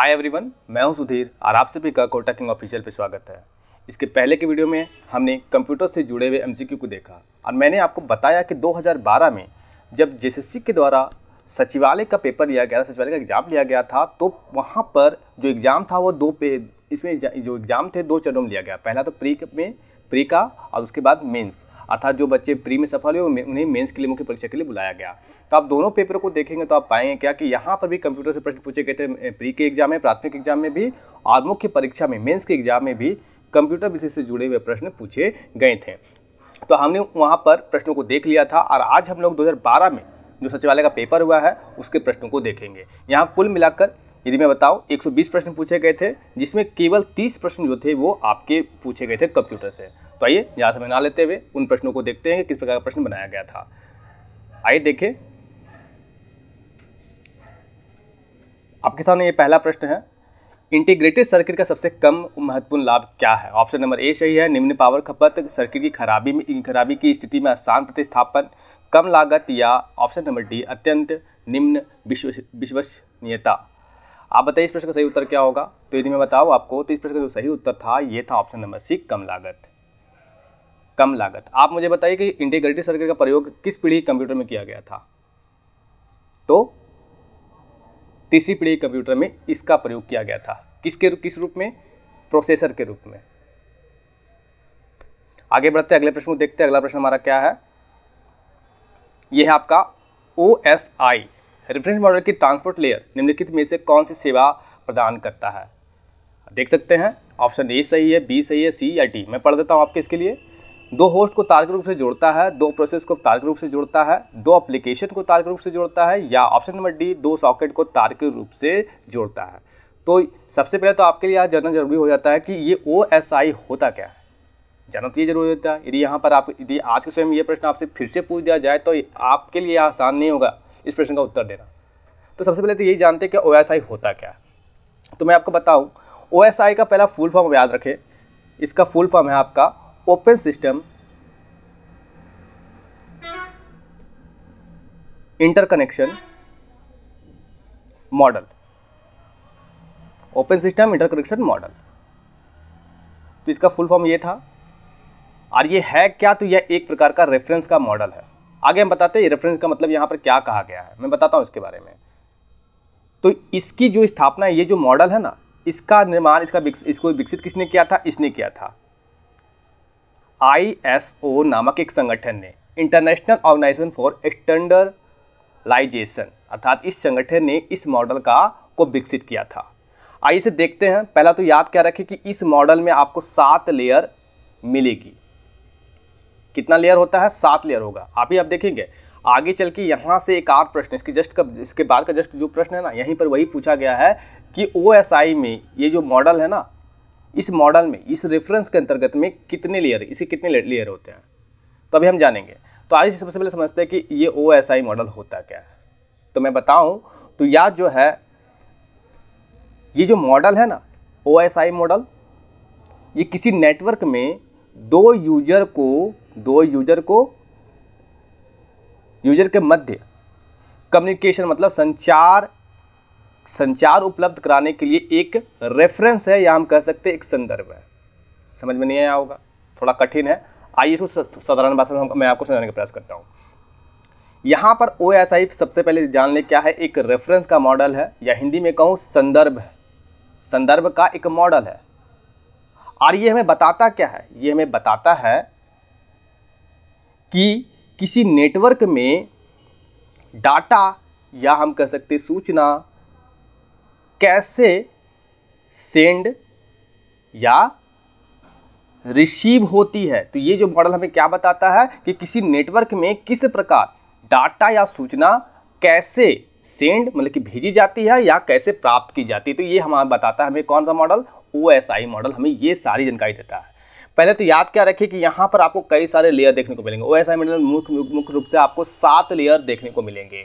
Hi everyone मैं हूं सुधीर और आप सभी का कोटकिंग ऑफिशियल पर स्वागत है इसके पहले के वीडियो में हमने कंप्यूटर से जुड़े हुए एमसीक्यू को देखा और मैंने आपको बताया कि 2012 में जब जे के द्वारा सचिवालय का पेपर लिया गया सचिवालय का एग्ज़ाम लिया गया था तो वहाँ पर जो एग्ज़ाम था वो दो पे इसमें जो एग्ज़ाम थे दो चरणों में लिया गया पहला तो प्री में प्री का और उसके बाद मेन्स अर्थात जो बच्चे प्री में सफल हुए उन्हें मेंस के लिए मुख्य परीक्षा के लिए बुलाया गया तो आप दोनों पेपरों को देखेंगे तो आप पाएंगे क्या कि यहाँ पर भी कंप्यूटर से प्रश्न पूछे गए थे प्री के एग्जाम में प्राथमिक एग्जाम में भी और मुख्य परीक्षा में मेन्स के एग्जाम में भी कंप्यूटर विषय से जुड़े हुए प्रश्न पूछे गए थे तो हमने वहाँ पर प्रश्नों को देख लिया था और आज हम लोग दो में जो सचिवालय का पेपर हुआ है उसके प्रश्नों को देखेंगे यहाँ कुल मिलाकर यदि मैं बताऊँ 120 प्रश्न पूछे गए थे जिसमें केवल 30 प्रश्न जो थे वो आपके पूछे गए थे कंप्यूटर से तो आइए यहाँ से बना लेते हुए उन प्रश्नों को देखते हैं कि किस प्रकार का प्रश्न बनाया गया था आइए देखें आपके सामने ये पहला प्रश्न है इंटीग्रेटेड सर्किट का सबसे कम महत्वपूर्ण लाभ क्या है ऑप्शन नंबर ए सही है निम्न पावर खपत सर्किट की खराबी में खराबी की स्थिति में आसान प्रतिस्थापन कम लागत या ऑप्शन नंबर डी अत्यंत निम्न विश्वसनीयता आप बताइए इस प्रश्न का सही उत्तर क्या होगा तो यदि मैं बताऊँ आपको तो इस प्रश्न का जो सही उत्तर था ये था ऑप्शन नंबर सी कम लागत कम लागत आप मुझे बताइए कि इंटीग्रेटेड सर्किट का प्रयोग किस पीढ़ी कंप्यूटर में किया गया था तो तीसरी पीढ़ी कंप्यूटर में इसका प्रयोग किया गया था किसके किस रूप में प्रोसेसर के रूप में आगे बढ़ते अगले प्रश्न को देखते हैं अगला प्रश्न हमारा क्या है यह है आपका O S I reference model की ट्रांसपोर्ट लेयर निम्नलिखित में से कौन सी सेवा प्रदान करता है देख सकते हैं ऑप्शन ए सही है बी सही है सी या डी मैं पढ़ देता हूँ आपके इसके लिए दो होस्ट को तार्किक रूप से जोड़ता है दो प्रोसेस को तार्किक रूप से जोड़ता है दो एप्लीकेशन को तार्किक रूप से जोड़ता है या ऑप्शन नंबर डी दो सॉकेट को तार्किक रूप से जोड़ता है तो सबसे पहले तो आपके लिए यहाँ जानना जरूरी हो जाता है कि ये ओ एस आई होता क्या है जानना तो ये जरूरी होता है यदि यहाँ पर आप यदि आज के समय में ये प्रश्न आपसे फिर से पूछ दिया जाए तो आपके लिए आसान नहीं होगा इस प्रश्न का उत्तर देना तो सबसे पहले तो यही जानते हैं कि ओ होता क्या तो मैं आपको बताऊँ ओ का पहला फुल फॉर्म याद रखें इसका फुल फॉर्म है आपका open system interconnection model open system interconnection model तो इसका फुल फॉर्म ये था और ये है क्या तो यह एक प्रकार का रेफरेंस का मॉडल है आगे हम बताते हैं रेफरेंस का मतलब यहाँ पर क्या कहा गया है मैं बताता हूँ इसके बारे में तो इसकी जो स्थापना ये जो मॉडल है ना इसका निर्माण इसका इसको विकसित किसने किया था इसने किया था ओ नामक एक संगठन ने इंटरनेशनल ऑर्गेनाइजेशन फॉर स्टैंडर्डलाइजेशन अर्थात इस संगठन ने इस मॉडल का को विकसित किया था आइए इसे देखते हैं पहला तो याद क्या रखें कि इस मॉडल में आपको सात लेयर मिलेगी कितना लेयर होता है सात लेयर होगा आप ही आप देखेंगे आगे चल के यहाँ से एक आठ प्रश्न इसके जस्ट कब इसके बाद का जस्ट जो प्रश्न है ना यहीं पर वही पूछा गया है कि ओ में ये जो मॉडल है ना इस मॉडल में इस रेफरेंस के अंतर्गत में कितने लेयर इसे कितने लेयर होते हैं तो अभी हम जानेंगे तो आज सबसे पहले समझते हैं कि ये ओ मॉडल होता क्या है तो मैं बताऊँ तो या जो है ये जो मॉडल है ना ओ मॉडल ये किसी नेटवर्क में दो यूजर को दो यूजर को यूजर के मध्य कम्युनिकेशन मतलब संचार संचार उपलब्ध कराने के लिए एक रेफरेंस है या हम कह सकते हैं एक संदर्भ है समझ में नहीं आया होगा थोड़ा कठिन है आइए इसको साधारण भाषा में मैं आपको समझाने का प्रयास करता हूँ यहाँ पर ओ एस आई सबसे पहले जान ले क्या है एक रेफरेंस का मॉडल है या हिंदी में कहूँ संदर्भ संदर्भ का एक मॉडल है और ये हमें बताता क्या है ये हमें बताता है कि किसी नेटवर्क में डाटा या हम कह सकते सूचना कैसे सेंड या रिसीव होती है तो ये जो मॉडल हमें क्या बताता है कि किसी नेटवर्क में किस प्रकार डाटा या सूचना कैसे सेंड मतलब कि भेजी जाती है या कैसे प्राप्त की जाती है तो ये हमारा बताता है हमें कौन सा मॉडल ओ मॉडल हमें ये सारी जानकारी देता है पहले तो याद क्या रखिए कि यहाँ पर आपको कई सारे लेयर देखने को मिलेंगे ओ एस आई मिनरल मुख्य मुख्य रूप से आपको सात लेयर देखने को मिलेंगे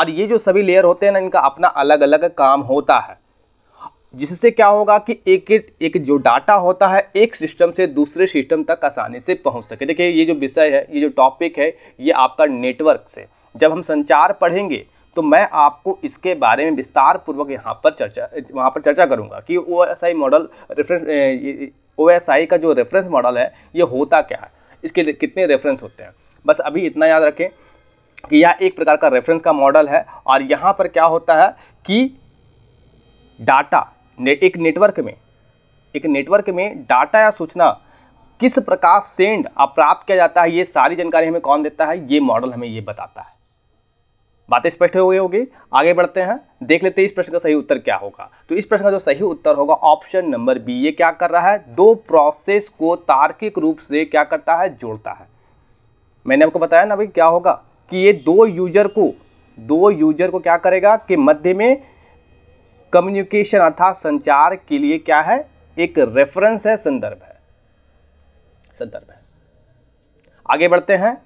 और ये जो सभी लेयर होते हैं ना इनका अपना अलग अलग काम होता है जिससे क्या होगा कि एक एक जो डाटा होता है एक सिस्टम से दूसरे सिस्टम तक आसानी से पहुंच सके देखिए ये जो विषय है ये जो टॉपिक है ये आपका नेटवर्क से जब हम संचार पढ़ेंगे तो मैं आपको इसके बारे में विस्तार पूर्वक यहाँ पर चर्चा वहाँ पर चर्चा करूँगा कि ओ मॉडल रेफरेंस ओ का जो रेफरेंस मॉडल है ये होता क्या है इसके लिए कितने रेफरेंस होते हैं बस अभी इतना याद रखें कि यह एक प्रकार का रेफरेंस का मॉडल है और यहाँ पर क्या होता है कि डाटा ने, एक नेटवर्क में एक नेटवर्क में डाटा या सूचना किस प्रकार सेंड और प्राप्त किया जाता है ये सारी जानकारी हमें कौन देता है ये मॉडल हमें ये बताता है बातें स्पष्ट हो गई होगी आगे बढ़ते हैं देख लेते हैं इस प्रश्न का सही उत्तर क्या होगा तो इस प्रश्न का जो सही उत्तर होगा ऑप्शन नंबर बी ये क्या कर रहा है दो प्रोसेस को तार्किक रूप से क्या करता है जोड़ता है मैंने आपको बताया ना भाई क्या होगा कि ये दो यूजर को दो यूजर को क्या करेगा कि मध्य में कम्युनिकेशन अर्थात संचार के लिए क्या है एक रेफरेंस है संदर्भ है संदर्भ है आगे बढ़ते हैं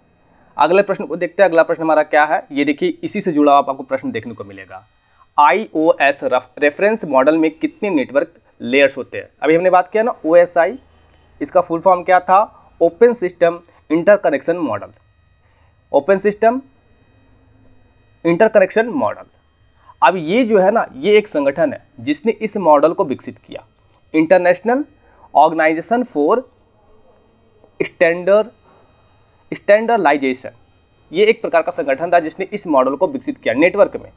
अगले प्रश्न को देखते हैं अगला प्रश्न हमारा क्या है ये देखिए इसी से जुड़ा आप आपको प्रश्न देखने को मिलेगा I O S rough reference model में कितने नेटवर्क लेयर्स होते हैं अभी हमने बात किया ना ओ एस आई इसका फुल फॉर्म क्या था open system interconnection model open system interconnection model अब ये जो है ना ये एक संगठन है जिसने इस मॉडल को विकसित किया international organization for standard standardization ये एक प्रकार का संगठन था जिसने इस मॉडल को विकसित किया नेटवर्क में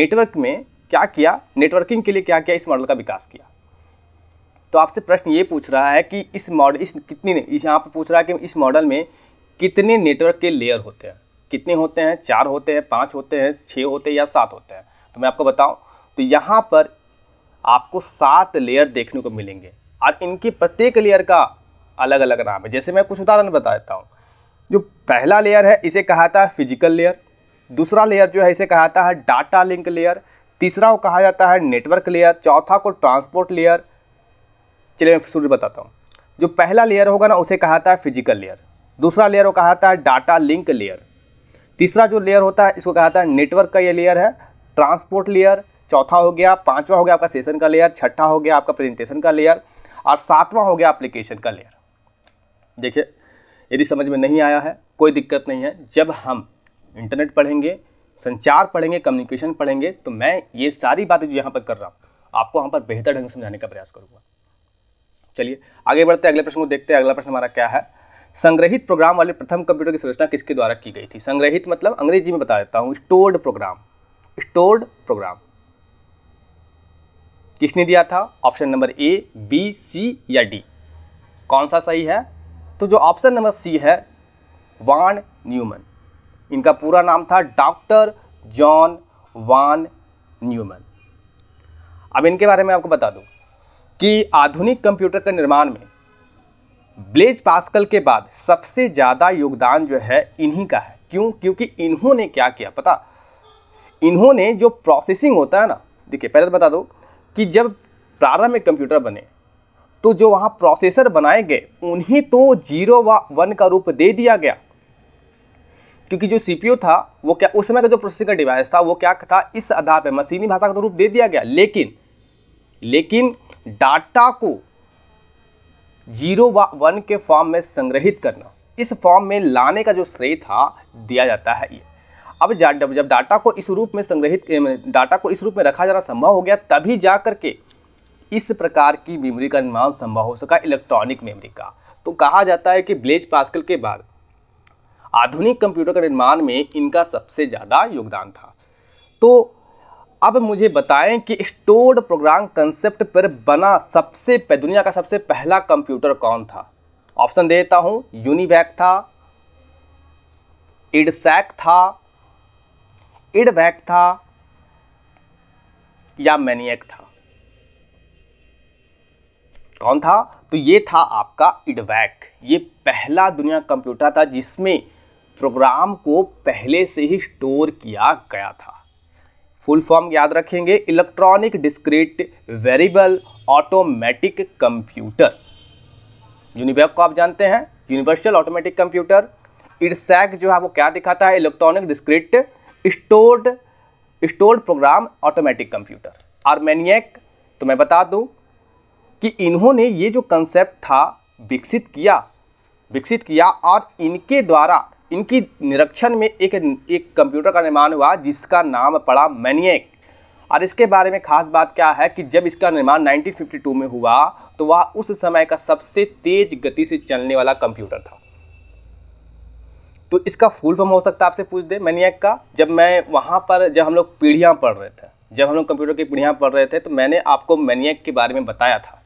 नेटवर्क में क्या किया नेटवर्किंग के लिए क्या किया इस मॉडल का विकास किया तो आपसे प्रश्न ये पूछ रहा है कि इस मॉडल इस कितनी यहाँ पर पूछ रहा है कि इस मॉडल में कितने नेटवर्क के लेयर होते हैं कितने होते हैं चार होते हैं पाँच होते हैं छः होते हैं या सात होते हैं तो मैं आपको बताऊँ तो यहाँ पर आपको सात लेयर देखने को मिलेंगे और इनके प्रत्येक लेयर का अलग अलग नाम है जैसे मैं कुछ उदाहरण बता देता हूँ जो पहला लेयर है इसे कहा है फिजिकल लेयर दूसरा लेयर जो है इसे कहा जाता है डाटा लिंक लेयर तीसरा को कहा जाता है नेटवर्क लेयर चौथा को ट्रांसपोर्ट लेयर चलिए मैं सूर्य बताता हूँ जो पहला लेयर होगा ना उसे कहा जाता है फिजिकल लेयर दूसरा लेयर को कहा है डाटा लिंक लेयर तीसरा जो लेयर होता है इसको कहाता है नेटवर्क का ये लेयर है ट्रांसपोर्ट लेयर चौथा हो गया पाँचवा हो गया आपका सेशन का लेयर छठा हो गया आपका प्रेजेंटेशन का लेयर और सातवां हो गया एप्लीकेशन का लेयर देखिए यदि समझ में नहीं आया है कोई दिक्कत नहीं है जब हम इंटरनेट पढ़ेंगे संचार पढ़ेंगे कम्युनिकेशन पढ़ेंगे तो मैं ये सारी बातें जो यहाँ पर कर रहा हूँ आपको वहाँ पर बेहतर ढंग से समझाने का प्रयास करूँगा चलिए आगे बढ़ते अगले प्रश्न को देखते हैं अगला प्रश्न हमारा क्या है संग्रहित प्रोग्राम वाले प्रथम कंप्यूटर की संरचना किसके द्वारा की गई थी संग्रहित मतलब अंग्रेजी में बता देता हूँ स्टोर्ड प्रोग्राम स्टोर्ड प्रोग्राम किसने दिया था option number A B C या डी कौन सा सही है तो जो ऑप्शन नंबर सी है वान न्यूमन इनका पूरा नाम था डॉक्टर जॉन वान न्यूमन अब इनके बारे में आपको बता दूं कि आधुनिक कंप्यूटर के निर्माण में ब्लेज पास्कल के बाद सबसे ज़्यादा योगदान जो है इन्हीं का है क्यों क्योंकि इन्होंने क्या किया पता इन्होंने जो प्रोसेसिंग होता है ना देखिए पहले तो बता दो कि जब प्रारंभ में कंप्यूटर बने तो जो वहाँ प्रोसेसर बनाए गए उन्हें तो जीरो व वन का रूप दे दिया गया क्योंकि जो सीपीयू था वो क्या उस समय का जो प्रोसेसिंग का डिवाइस था वो क्या था इस आधार पर मशीनी भाषा का तो रूप दे दिया गया लेकिन लेकिन डाटा को जीरो व वन के फॉर्म में संग्रहित करना इस फॉर्म में लाने का जो श्रेय था दिया जाता है ये अब जब जब डाटा को इस रूप में संग्रहित डाटा को इस रूप में रखा जाना संभव हो गया तभी जा करके के इस प्रकार की मेमोरी का निर्माण संभव हो सका इलेक्ट्रॉनिक मेमोरी का तो कहा जाता है कि ब्लेज पास्कल के बाद आधुनिक कंप्यूटर का निर्माण में इनका सबसे ज़्यादा योगदान था तो अब मुझे बताएं कि स्टोर्ड प्रोग्राम कंसेप्ट पर बना सबसे दुनिया का सबसे पहला कंप्यूटर कौन था ऑप्शन दे देता हूँ यूनिवैक था इडसैक था इडवैक था या मैनियक था कौन था तो ये था आपका इडवैक ये पहला दुनिया कंप्यूटर था जिसमें प्रोग्राम को पहले से ही स्टोर किया गया था फुल फॉर्म याद रखेंगे electronic discrete variable automatic computer UNIVAC को आप जानते हैं यूनिवर्सल ऑटोमेटिक कंप्यूटर इडसैक जो है वो क्या दिखाता है electronic discrete stored stored program automatic computer आर्मेनियक तो मैं बता दूं कि इन्होंने ये जो कंसेप्ट था विकसित किया विकसित किया और इनके द्वारा इनकी निरीक्षण में एक एक कंप्यूटर का निर्माण हुआ जिसका नाम पड़ा मैनिएक और इसके बारे में खास बात क्या है कि जब इसका निर्माण 1952 में हुआ तो वह उस समय का सबसे तेज गति से चलने वाला कंप्यूटर था तो इसका फुल फॉर्म हो सकता है आपसे पूछ दे मैनिएक का जब मैं वहाँ पर जब हम लोग पीढ़ियाँ पढ़ रहे थे जब हम लोग कंप्यूटर की पीढ़ियाँ पढ़ रहे थे तो मैंने आपको मैनिएक के बारे में बताया था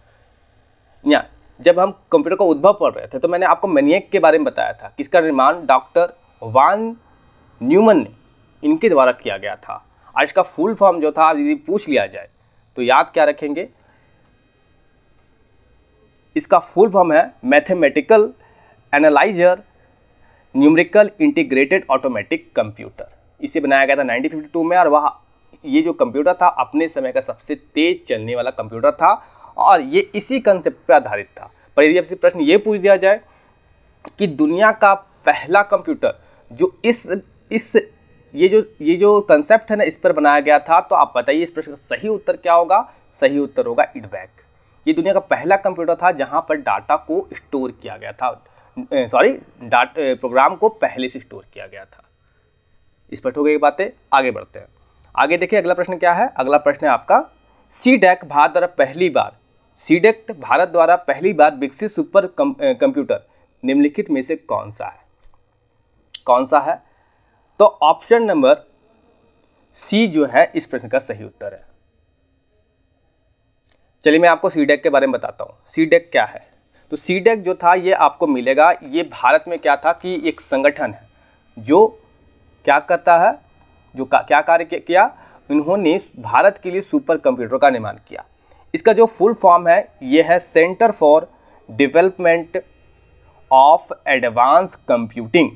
या जब हम कंप्यूटर का उद्भव पढ़ रहे थे तो मैंने आपको मैनियक के बारे में बताया था किसका निर्माण डॉक्टर वान न्यूमन ने इनके द्वारा किया गया था और इसका फुल फॉर्म जो था यदि पूछ लिया जाए तो याद क्या रखेंगे इसका फुल फॉर्म है mathematical analyser numerical integrated automatic computer इसे बनाया गया था 1952 में और वह ये जो कंप्यूटर था अपने समय का सबसे तेज चलने वाला कंप्यूटर था और ये इसी कंसेप्ट पर आधारित था पर यदि आपसे प्रश्न ये पूछ दिया जाए कि दुनिया का पहला कंप्यूटर जो इस इस ये जो ये जो कंसेप्ट है ना इस पर बनाया गया था तो आप बताइए इस प्रश्न का सही उत्तर क्या होगा सही उत्तर होगा इडबैक ये दुनिया का पहला कंप्यूटर था जहाँ पर डाटा को स्टोर किया गया था सॉरी डाट प्रोग्राम को पहले से स्टोर किया गया था स्पष्ट हो गई बातें आगे बढ़ते हैं आगे देखिए अगला प्रश्न क्या है अगला प्रश्न है आपका सी डैक भारत द्वारा पहली बार सीडेक्ट भारत द्वारा पहली बार विकसित सुपर कंप्यूटर निम्नलिखित में से कौन सा है कौन सा है तो ऑप्शन नंबर सी जो है इस प्रश्न का सही उत्तर है चलिए मैं आपको सीडेक के बारे में बताता हूँ सीडेक क्या है तो सीडेक जो था ये आपको मिलेगा ये भारत में क्या था कि एक संगठन है जो क्या करता है जो का, क्या कार्य किया इन्होंने भारत के लिए सुपर कंप्यूटर का निर्माण किया इसका जो फुल फॉर्म है ये है centre for development of advance computing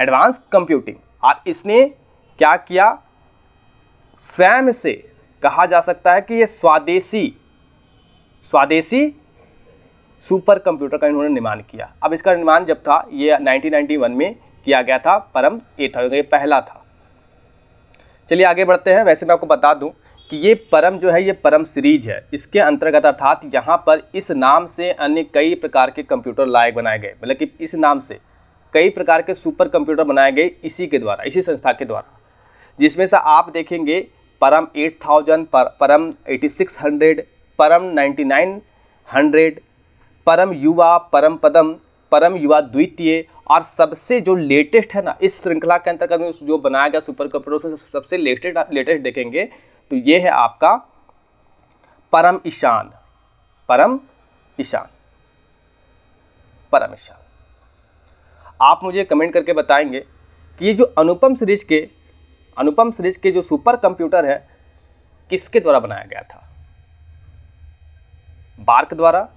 advance computing और इसने क्या किया स्वयं से कहा जा सकता है कि ये स्वदेशी स्वदेशी सुपर कंप्यूटर का इन्होंने निर्माण किया अब इसका निर्माण जब था ये 1991 में किया गया था परम एट ये पहला था चलिए आगे बढ़ते हैं वैसे मैं आपको बता दूं कि ये परम जो है ये परम सीरीज है इसके अंतर्गत अर्थात यहाँ पर इस नाम से अन्य कई प्रकार के कंप्यूटर लायक बनाए गए मतलब कि इस नाम से कई प्रकार के सुपर कंप्यूटर बनाए गए इसी के द्वारा इसी संस्था के द्वारा जिसमें से आप देखेंगे परम 8000 पर, परम 8600 परम 9900 परम युवा परम पदम परम युवा द्वितीय और सबसे जो लेटेस्ट है ना इस श्रृंखला के अंतर्गत जो बनाया गया सुपर कंप्यूटर उसमें सबसे लेटेस्ट लेटेस्ट देखेंगे तो ये है आपका परम ईशान परम ईशान परम ईशान आप मुझे कमेंट करके बताएंगे कि ये जो अनुपम सीरीज के अनुपम सीरीज के जो सुपर कंप्यूटर है किसके द्वारा बनाया गया था बार्क द्वारा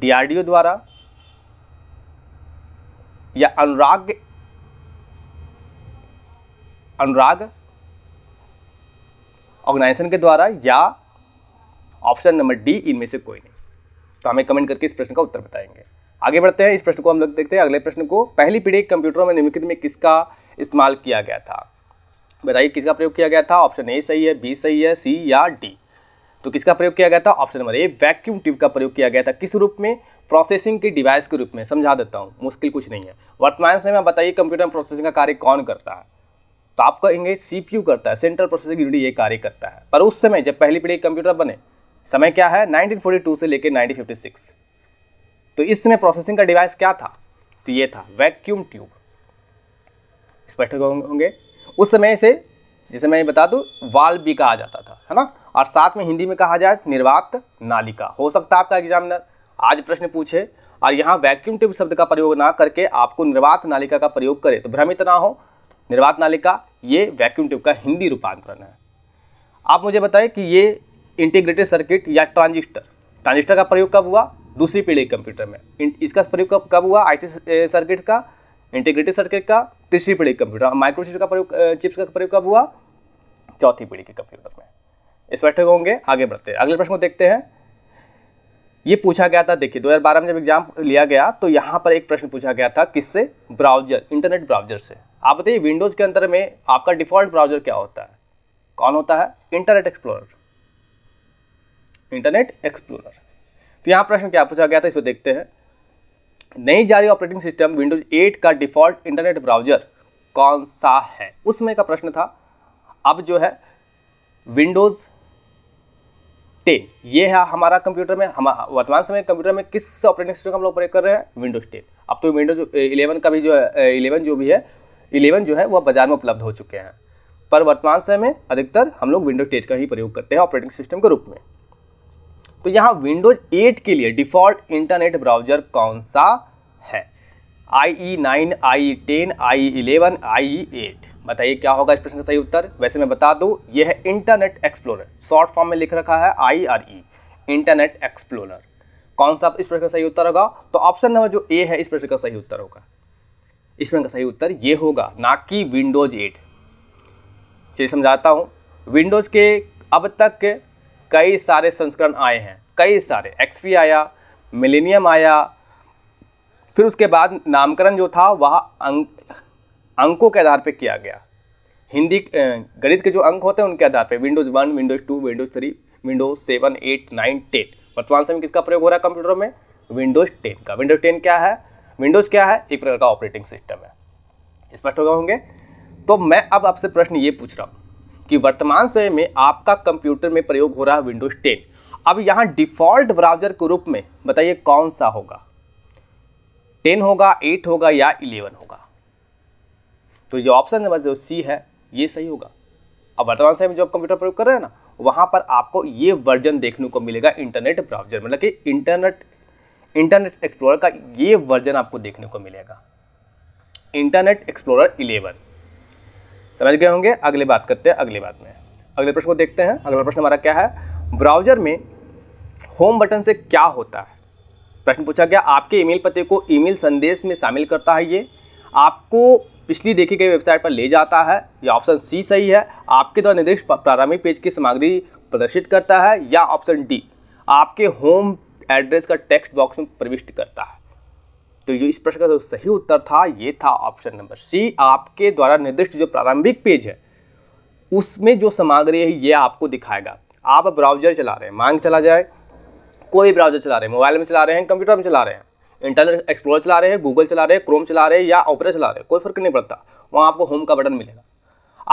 डीआरडीओ द्वारा या अनुराग अनुराग ऑर्गेनाइजेशन के द्वारा या ऑप्शन नंबर डी इनमें से कोई नहीं तो हमें कमेंट करके इस प्रश्न का उत्तर बताएंगे आगे बढ़ते हैं इस प्रश्न को हम लोग देखते हैं अगले प्रश्न को पहली पीढ़ी कंप्यूटरों में निम्नलिखित में किसका इस्तेमाल किया गया था बताइए किसका प्रयोग किया गया था ऑप्शन ए सही है बी सही है सी या डी तो किसका प्रयोग किया गया था option number A vacuum tube का प्रयोग किया गया था किस रूप में प्रोसेसिंग के डिवाइस के रूप में समझा देता हूँ मुश्किल कुछ नहीं है वर्तमान समय में बताइए कंप्यूटर प्रोसेसिंग का कार्य कौन करता है तो आप कहेंगे सी करता है सेंट्रल प्रोसेसिंग यूनिट ये कार्य करता है पर उस समय जब पहली पीढ़ी कंप्यूटर बने समय क्या है 1942 से लेकर 1956 तो इस समय प्रोसेसिंग का डिवाइस क्या था तो ये था वैक्यूम ट्यूब स्पष्ट होंगे उस समय से जैसे मैं बता दूँ वाल भी कहा जाता था है ना और साथ में हिंदी में कहा जाए निर्वात नालिका हो सकता है आपका एग्जामिनर आज प्रश्न पूछे और यहाँ वैक्यूम ट्यूब शब्द का प्रयोग ना करके आपको निर्वात नालिका का प्रयोग करें तो भ्रमित ना हो निर्वात नालिका ये वैक्यूम ट्यूब का हिंदी रूपांतरण है आप मुझे बताएं कि ये इंटीग्रेटेड सर्किट या ट्रांजिस्टर ट्रांजिस्टर का प्रयोग कब हुआ दूसरी पीढ़ी कंप्यूटर में इसका प्रयोग कब कब हुआ आईसी सर्किट का इंटीग्रेटेड सर्किट का तीसरी पीढ़ी कंप्यूटर माइक्रोचिप का प्रयोग चिप्स का प्रयोग कब हुआ चौथी पीढ़ी के कंप्यूटर में स्पष्ट होंगे आगे बढ़ते हैं अगले प्रश्न को देखते हैं ये पूछा गया था देखिए 2012 में जब एग्जाम लिया गया तो यहाँ पर एक प्रश्न पूछा गया था किससे ब्राउजर इंटरनेट ब्राउजर से आप बताइए विंडोज़ के अंदर में आपका डिफ़ॉल्ट ब्राउजर क्या होता है कौन होता है इंटरनेट एक्सप्लोरर इंटरनेट एक्सप्लोरर तो यहाँ प्रश्न क्या पूछा गया था इसको देखते हैं नई जारी ऑपरेटिंग सिस्टम विंडोज 8 का डिफ़ॉल्ट इंटरनेट ब्राउजर कौन सा है उसमें का प्रश्न था अब जो है विंडोज़ टेन ये है हमारा कंप्यूटर में हम वर्तमान समय कंप्यूटर में किस ऑपरेटिंग सिस्टम का हम लोग प्रयोग कर रहे हैं विंडोज टेन अब तो विंडोज इलेवन का भी जो है इलेवन जो भी है इलेवन जो है वह बाजार में उपलब्ध हो चुके हैं पर वर्तमान समय में अधिकतर हम लोग विंडोज टेन का ही प्रयोग करते हैं ऑपरेटिंग सिस्टम के रूप में तो यहाँ विंडोज एट के लिए डिफ़ॉल्ट इंटरनेट ब्राउजर कौन सा है I E e nine I e ten I e eleven I eight बताइए क्या होगा इस प्रश्न का सही उत्तर वैसे मैं बता दूँ यह है इंटरनेट एक्सप्लोरर शॉर्ट फॉर्म में लिख रखा है I R E Internet Explorer कौन सा इस प्रश्न का सही उत्तर होगा तो ऑप्शन नंबर जो ए है इस प्रश्न का सही उत्तर होगा इस प्रश्न का सही उत्तर ये होगा ना कि विंडोज एट चलिए समझाता हूँ विंडोज़ के अब तक के कई सारे संस्करण आए हैं कई सारे एक्सपी आया मिलेनियम आया फिर उसके बाद नामकरण जो था वह अंकों के आधार पर किया गया हिंदी गणित के जो अंक होते हैं उनके आधार पर Windows one Windows two Windows three Windows seven eight nine ten वर्तमान समय में किसका प्रयोग हो रहा है कंप्यूटरों में विंडोज़ टेन का विंडोज़ टेन क्या है विंडोज़ क्या है एक प्रकार का ऑपरेटिंग सिस्टम है स्पष्ट हो गए होंगे तो मैं अब आपसे प्रश्न ये पूछ रहा हूँ कि वर्तमान समय में आपका कंप्यूटर में प्रयोग हो रहा है विंडोज़ टेन अब यहाँ डिफ़ॉल्ट ब्राउज़र के रूप में बताइए कौन सा होगा टेन होगा एट होगा या इलेवन होगा तो ये ऑप्शन नंबर जो सी है ये सही होगा अब वर्तमान समय में जो आप कंप्यूटर प्रयोग कर रहे हैं ना वहाँ पर आपको ये वर्जन देखने को मिलेगा इंटरनेट ब्राउजर मतलब कि इंटरनेट इंटरनेट एक्सप्लोरर का ये वर्जन आपको देखने को मिलेगा इंटरनेट एक्सप्लोरर 11 समझ गए होंगे अगले बात करते हैं अगले बात में अगले प्रश्न को देखते हैं अगला प्रश्न हमारा क्या है ब्राउजर में होम बटन से क्या होता है प्रश्न पूछा गया आपके ईमेल पते को ईमेल संदेश में शामिल करता है ये आपको पिछली देखी गई वेबसाइट पर ले जाता है या ऑप्शन सी सही है आपके द्वारा निर्देश प्रारंभिक पेज की सामग्री प्रदर्शित करता है या ऑप्शन डी आपके होम एड्रेस का टेक्स्ट बॉक्स में प्रविष्ट करता है तो जो इस प्रश्न का जो सही उत्तर था ये था ऑप्शन नंबर सी आपके द्वारा निर्दिष्ट जो प्रारंभिक पेज है उसमें जो सामग्री है ये आपको दिखाएगा आप ब्राउजर चला रहे हैं मांग चला जाए कोई ब्राउजर चला रहे हैं मोबाइल में चला रहे हैं कंप्यूटर में चला रहे हैं इंटरनेट एक्सप्लोर चला रहे हैं गूगल चला रहे हैं क्रोम चला रहे हैं या ऑपरे चला रहे हैं कोई फर्क नहीं पड़ता वहाँ आपको होम का बटन मिलेगा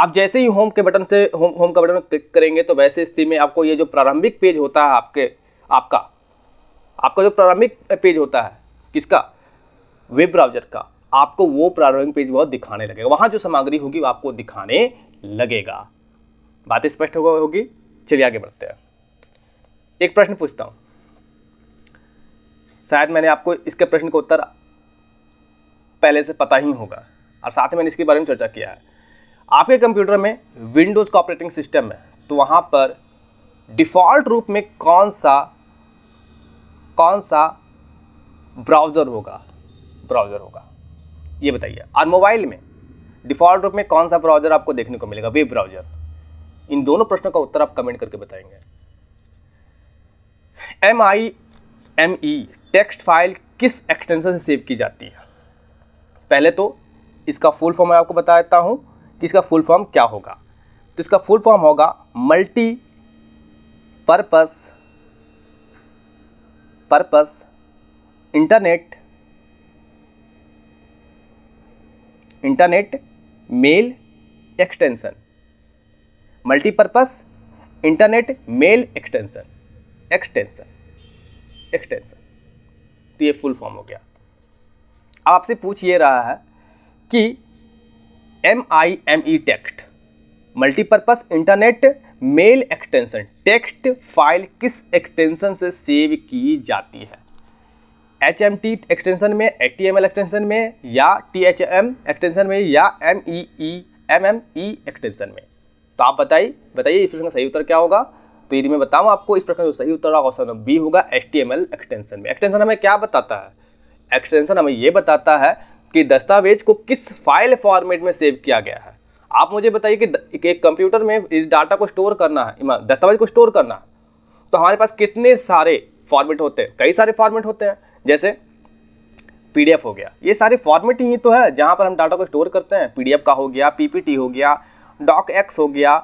आप जैसे ही होम के बटन से होम होम का बटन क्लिक करेंगे तो वैसे स्थिति में आपको ये जो प्रारंभिक पेज होता है आपके आपका आपका जो प्रारंभिक पेज होता है किसका वेब ब्राउजर का आपको वो प्रारंभिक पेज बहुत दिखाने लगेगा वहाँ जो सामग्री होगी वो आपको दिखाने लगेगा बातें स्पष्ट होगी चलिए आगे बढ़ते हैं एक प्रश्न पूछता हूँ शायद मैंने आपको इसके प्रश्न का उत्तर पहले से पता ही होगा और साथ ही मैंने इसके बारे में चर्चा किया है आपके कंप्यूटर में विंडोज़ का ऑपरेटिंग सिस्टम है तो वहाँ पर डिफ़ॉल्ट रूप में कौन सा कौन सा ब्राउज़र होगा ब्राउज़र होगा ये बताइए और मोबाइल में डिफ़ॉल्ट रूप में कौन सा ब्राउज़र आपको देखने को मिलेगा वेब ब्राउज़र इन दोनों प्रश्नों का उत्तर आप कमेंट करके बताएंगे M I M E text file किस एक्सटेंशन से सेव की जाती है पहले तो इसका फुल फॉर्म मैं आपको बता देता हूँ कि इसका फुल फॉर्म क्या होगा तो इसका फुल फॉर्म होगा multi purpose purpose internet internet mail extension multipurpose internet mail extension extension extension तो ये फुल फॉर्म हो गया अब आपसे पूछ ये रहा है कि M I M E text multipurpose internet mail extension text file किस एक्सटेंशन से सेव की जाती है एच एम टी एक्सटेंशन में H T M L extension में या टी एच एम एक्सटेंशन में या M E E M M E extension में तो आप बताइए बताइए इस प्रश्न का सही उत्तर क्या होगा तो यदि मैं बताऊँ आपको इस प्रकार सही उत्तर होगा ऑप्शन बी होगा एच एक्सटेंशन में एक्सटेंशन हमें क्या बताता है एक्सटेंशन हमें ये बताता है कि दस्तावेज को किस फाइल फॉर्मेट में सेव किया गया है आप मुझे बताइए कि एक कंप्यूटर में इस डाटा को स्टोर करना है दस्तावेज को स्टोर करना है तो हमारे पास कितने सारे फॉर्मेट होते हैं कई सारे फॉर्मेट होते हैं जैसे पीडीएफ हो गया ये सारे फॉर्मेट ही तो है जहाँ पर हम डाटा को स्टोर करते हैं पीडीएफ का हो गया पीपीटी हो गया डॉक एक्स हो गया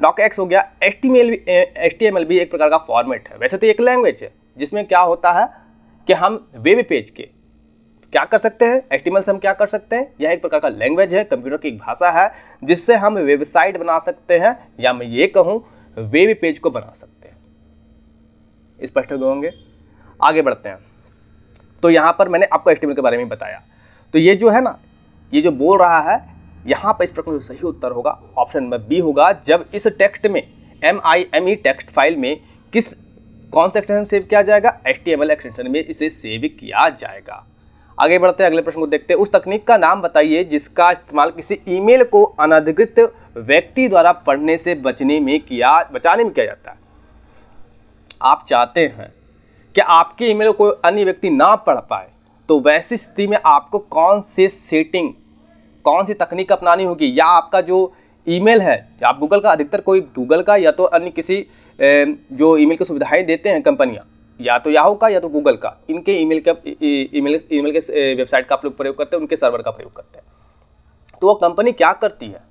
डॉक एक्स हो गया एच टी भी एच टी भी एक प्रकार का फॉर्मेट है वैसे तो एक लैंग्वेज है जिसमें क्या होता है कि हम वेब पेज के क्या कर सकते हैं एच से हम क्या कर सकते हैं यह एक प्रकार का लैंग्वेज है कंप्यूटर की एक भाषा है जिससे हम वेबसाइट बना सकते हैं या मैं ये कहूँ वेब पेज को बना सकते हैं स्पष्ट हो गए होंगे आगे बढ़ते हैं तो यहाँ पर मैंने आपको एच के बारे में बताया तो ये जो है ना ये जो बोल रहा है यहाँ पर इस प्रश्न का सही उत्तर होगा ऑप्शन नंबर बी होगा जब इस टेक्स्ट में M I M E text file में किस कौन से एक्सटेंशन सेव किया जाएगा H T M L extension में इसे सेव किया जाएगा आगे बढ़ते हैं अगले प्रश्न को देखते हैं उस तकनीक का नाम बताइए जिसका इस्तेमाल किसी ईमेल को अनधिकृत व्यक्ति द्वारा पढ़ने से बचने में किया बचाने में किया जाता है आप चाहते हैं कि आपके ईमेल को अन्य व्यक्ति ना पढ़ पाए तो वैसी स्थिति में आपको कौन से सेटिंग कौन सी तकनीक अपनानी होगी या आपका जो ईमेल है आप गूगल का अधिकतर कोई गूगल का या तो अन्य किसी जो ईमेल की सुविधाएं देते हैं कंपनियां या तो याहू का या तो गूगल का इनके ईमेल का ईमेल ईमेल के वेबसाइट का आप लोग प्रयोग करते हैं उनके सर्वर का प्रयोग करते हैं तो वो कंपनी क्या करती है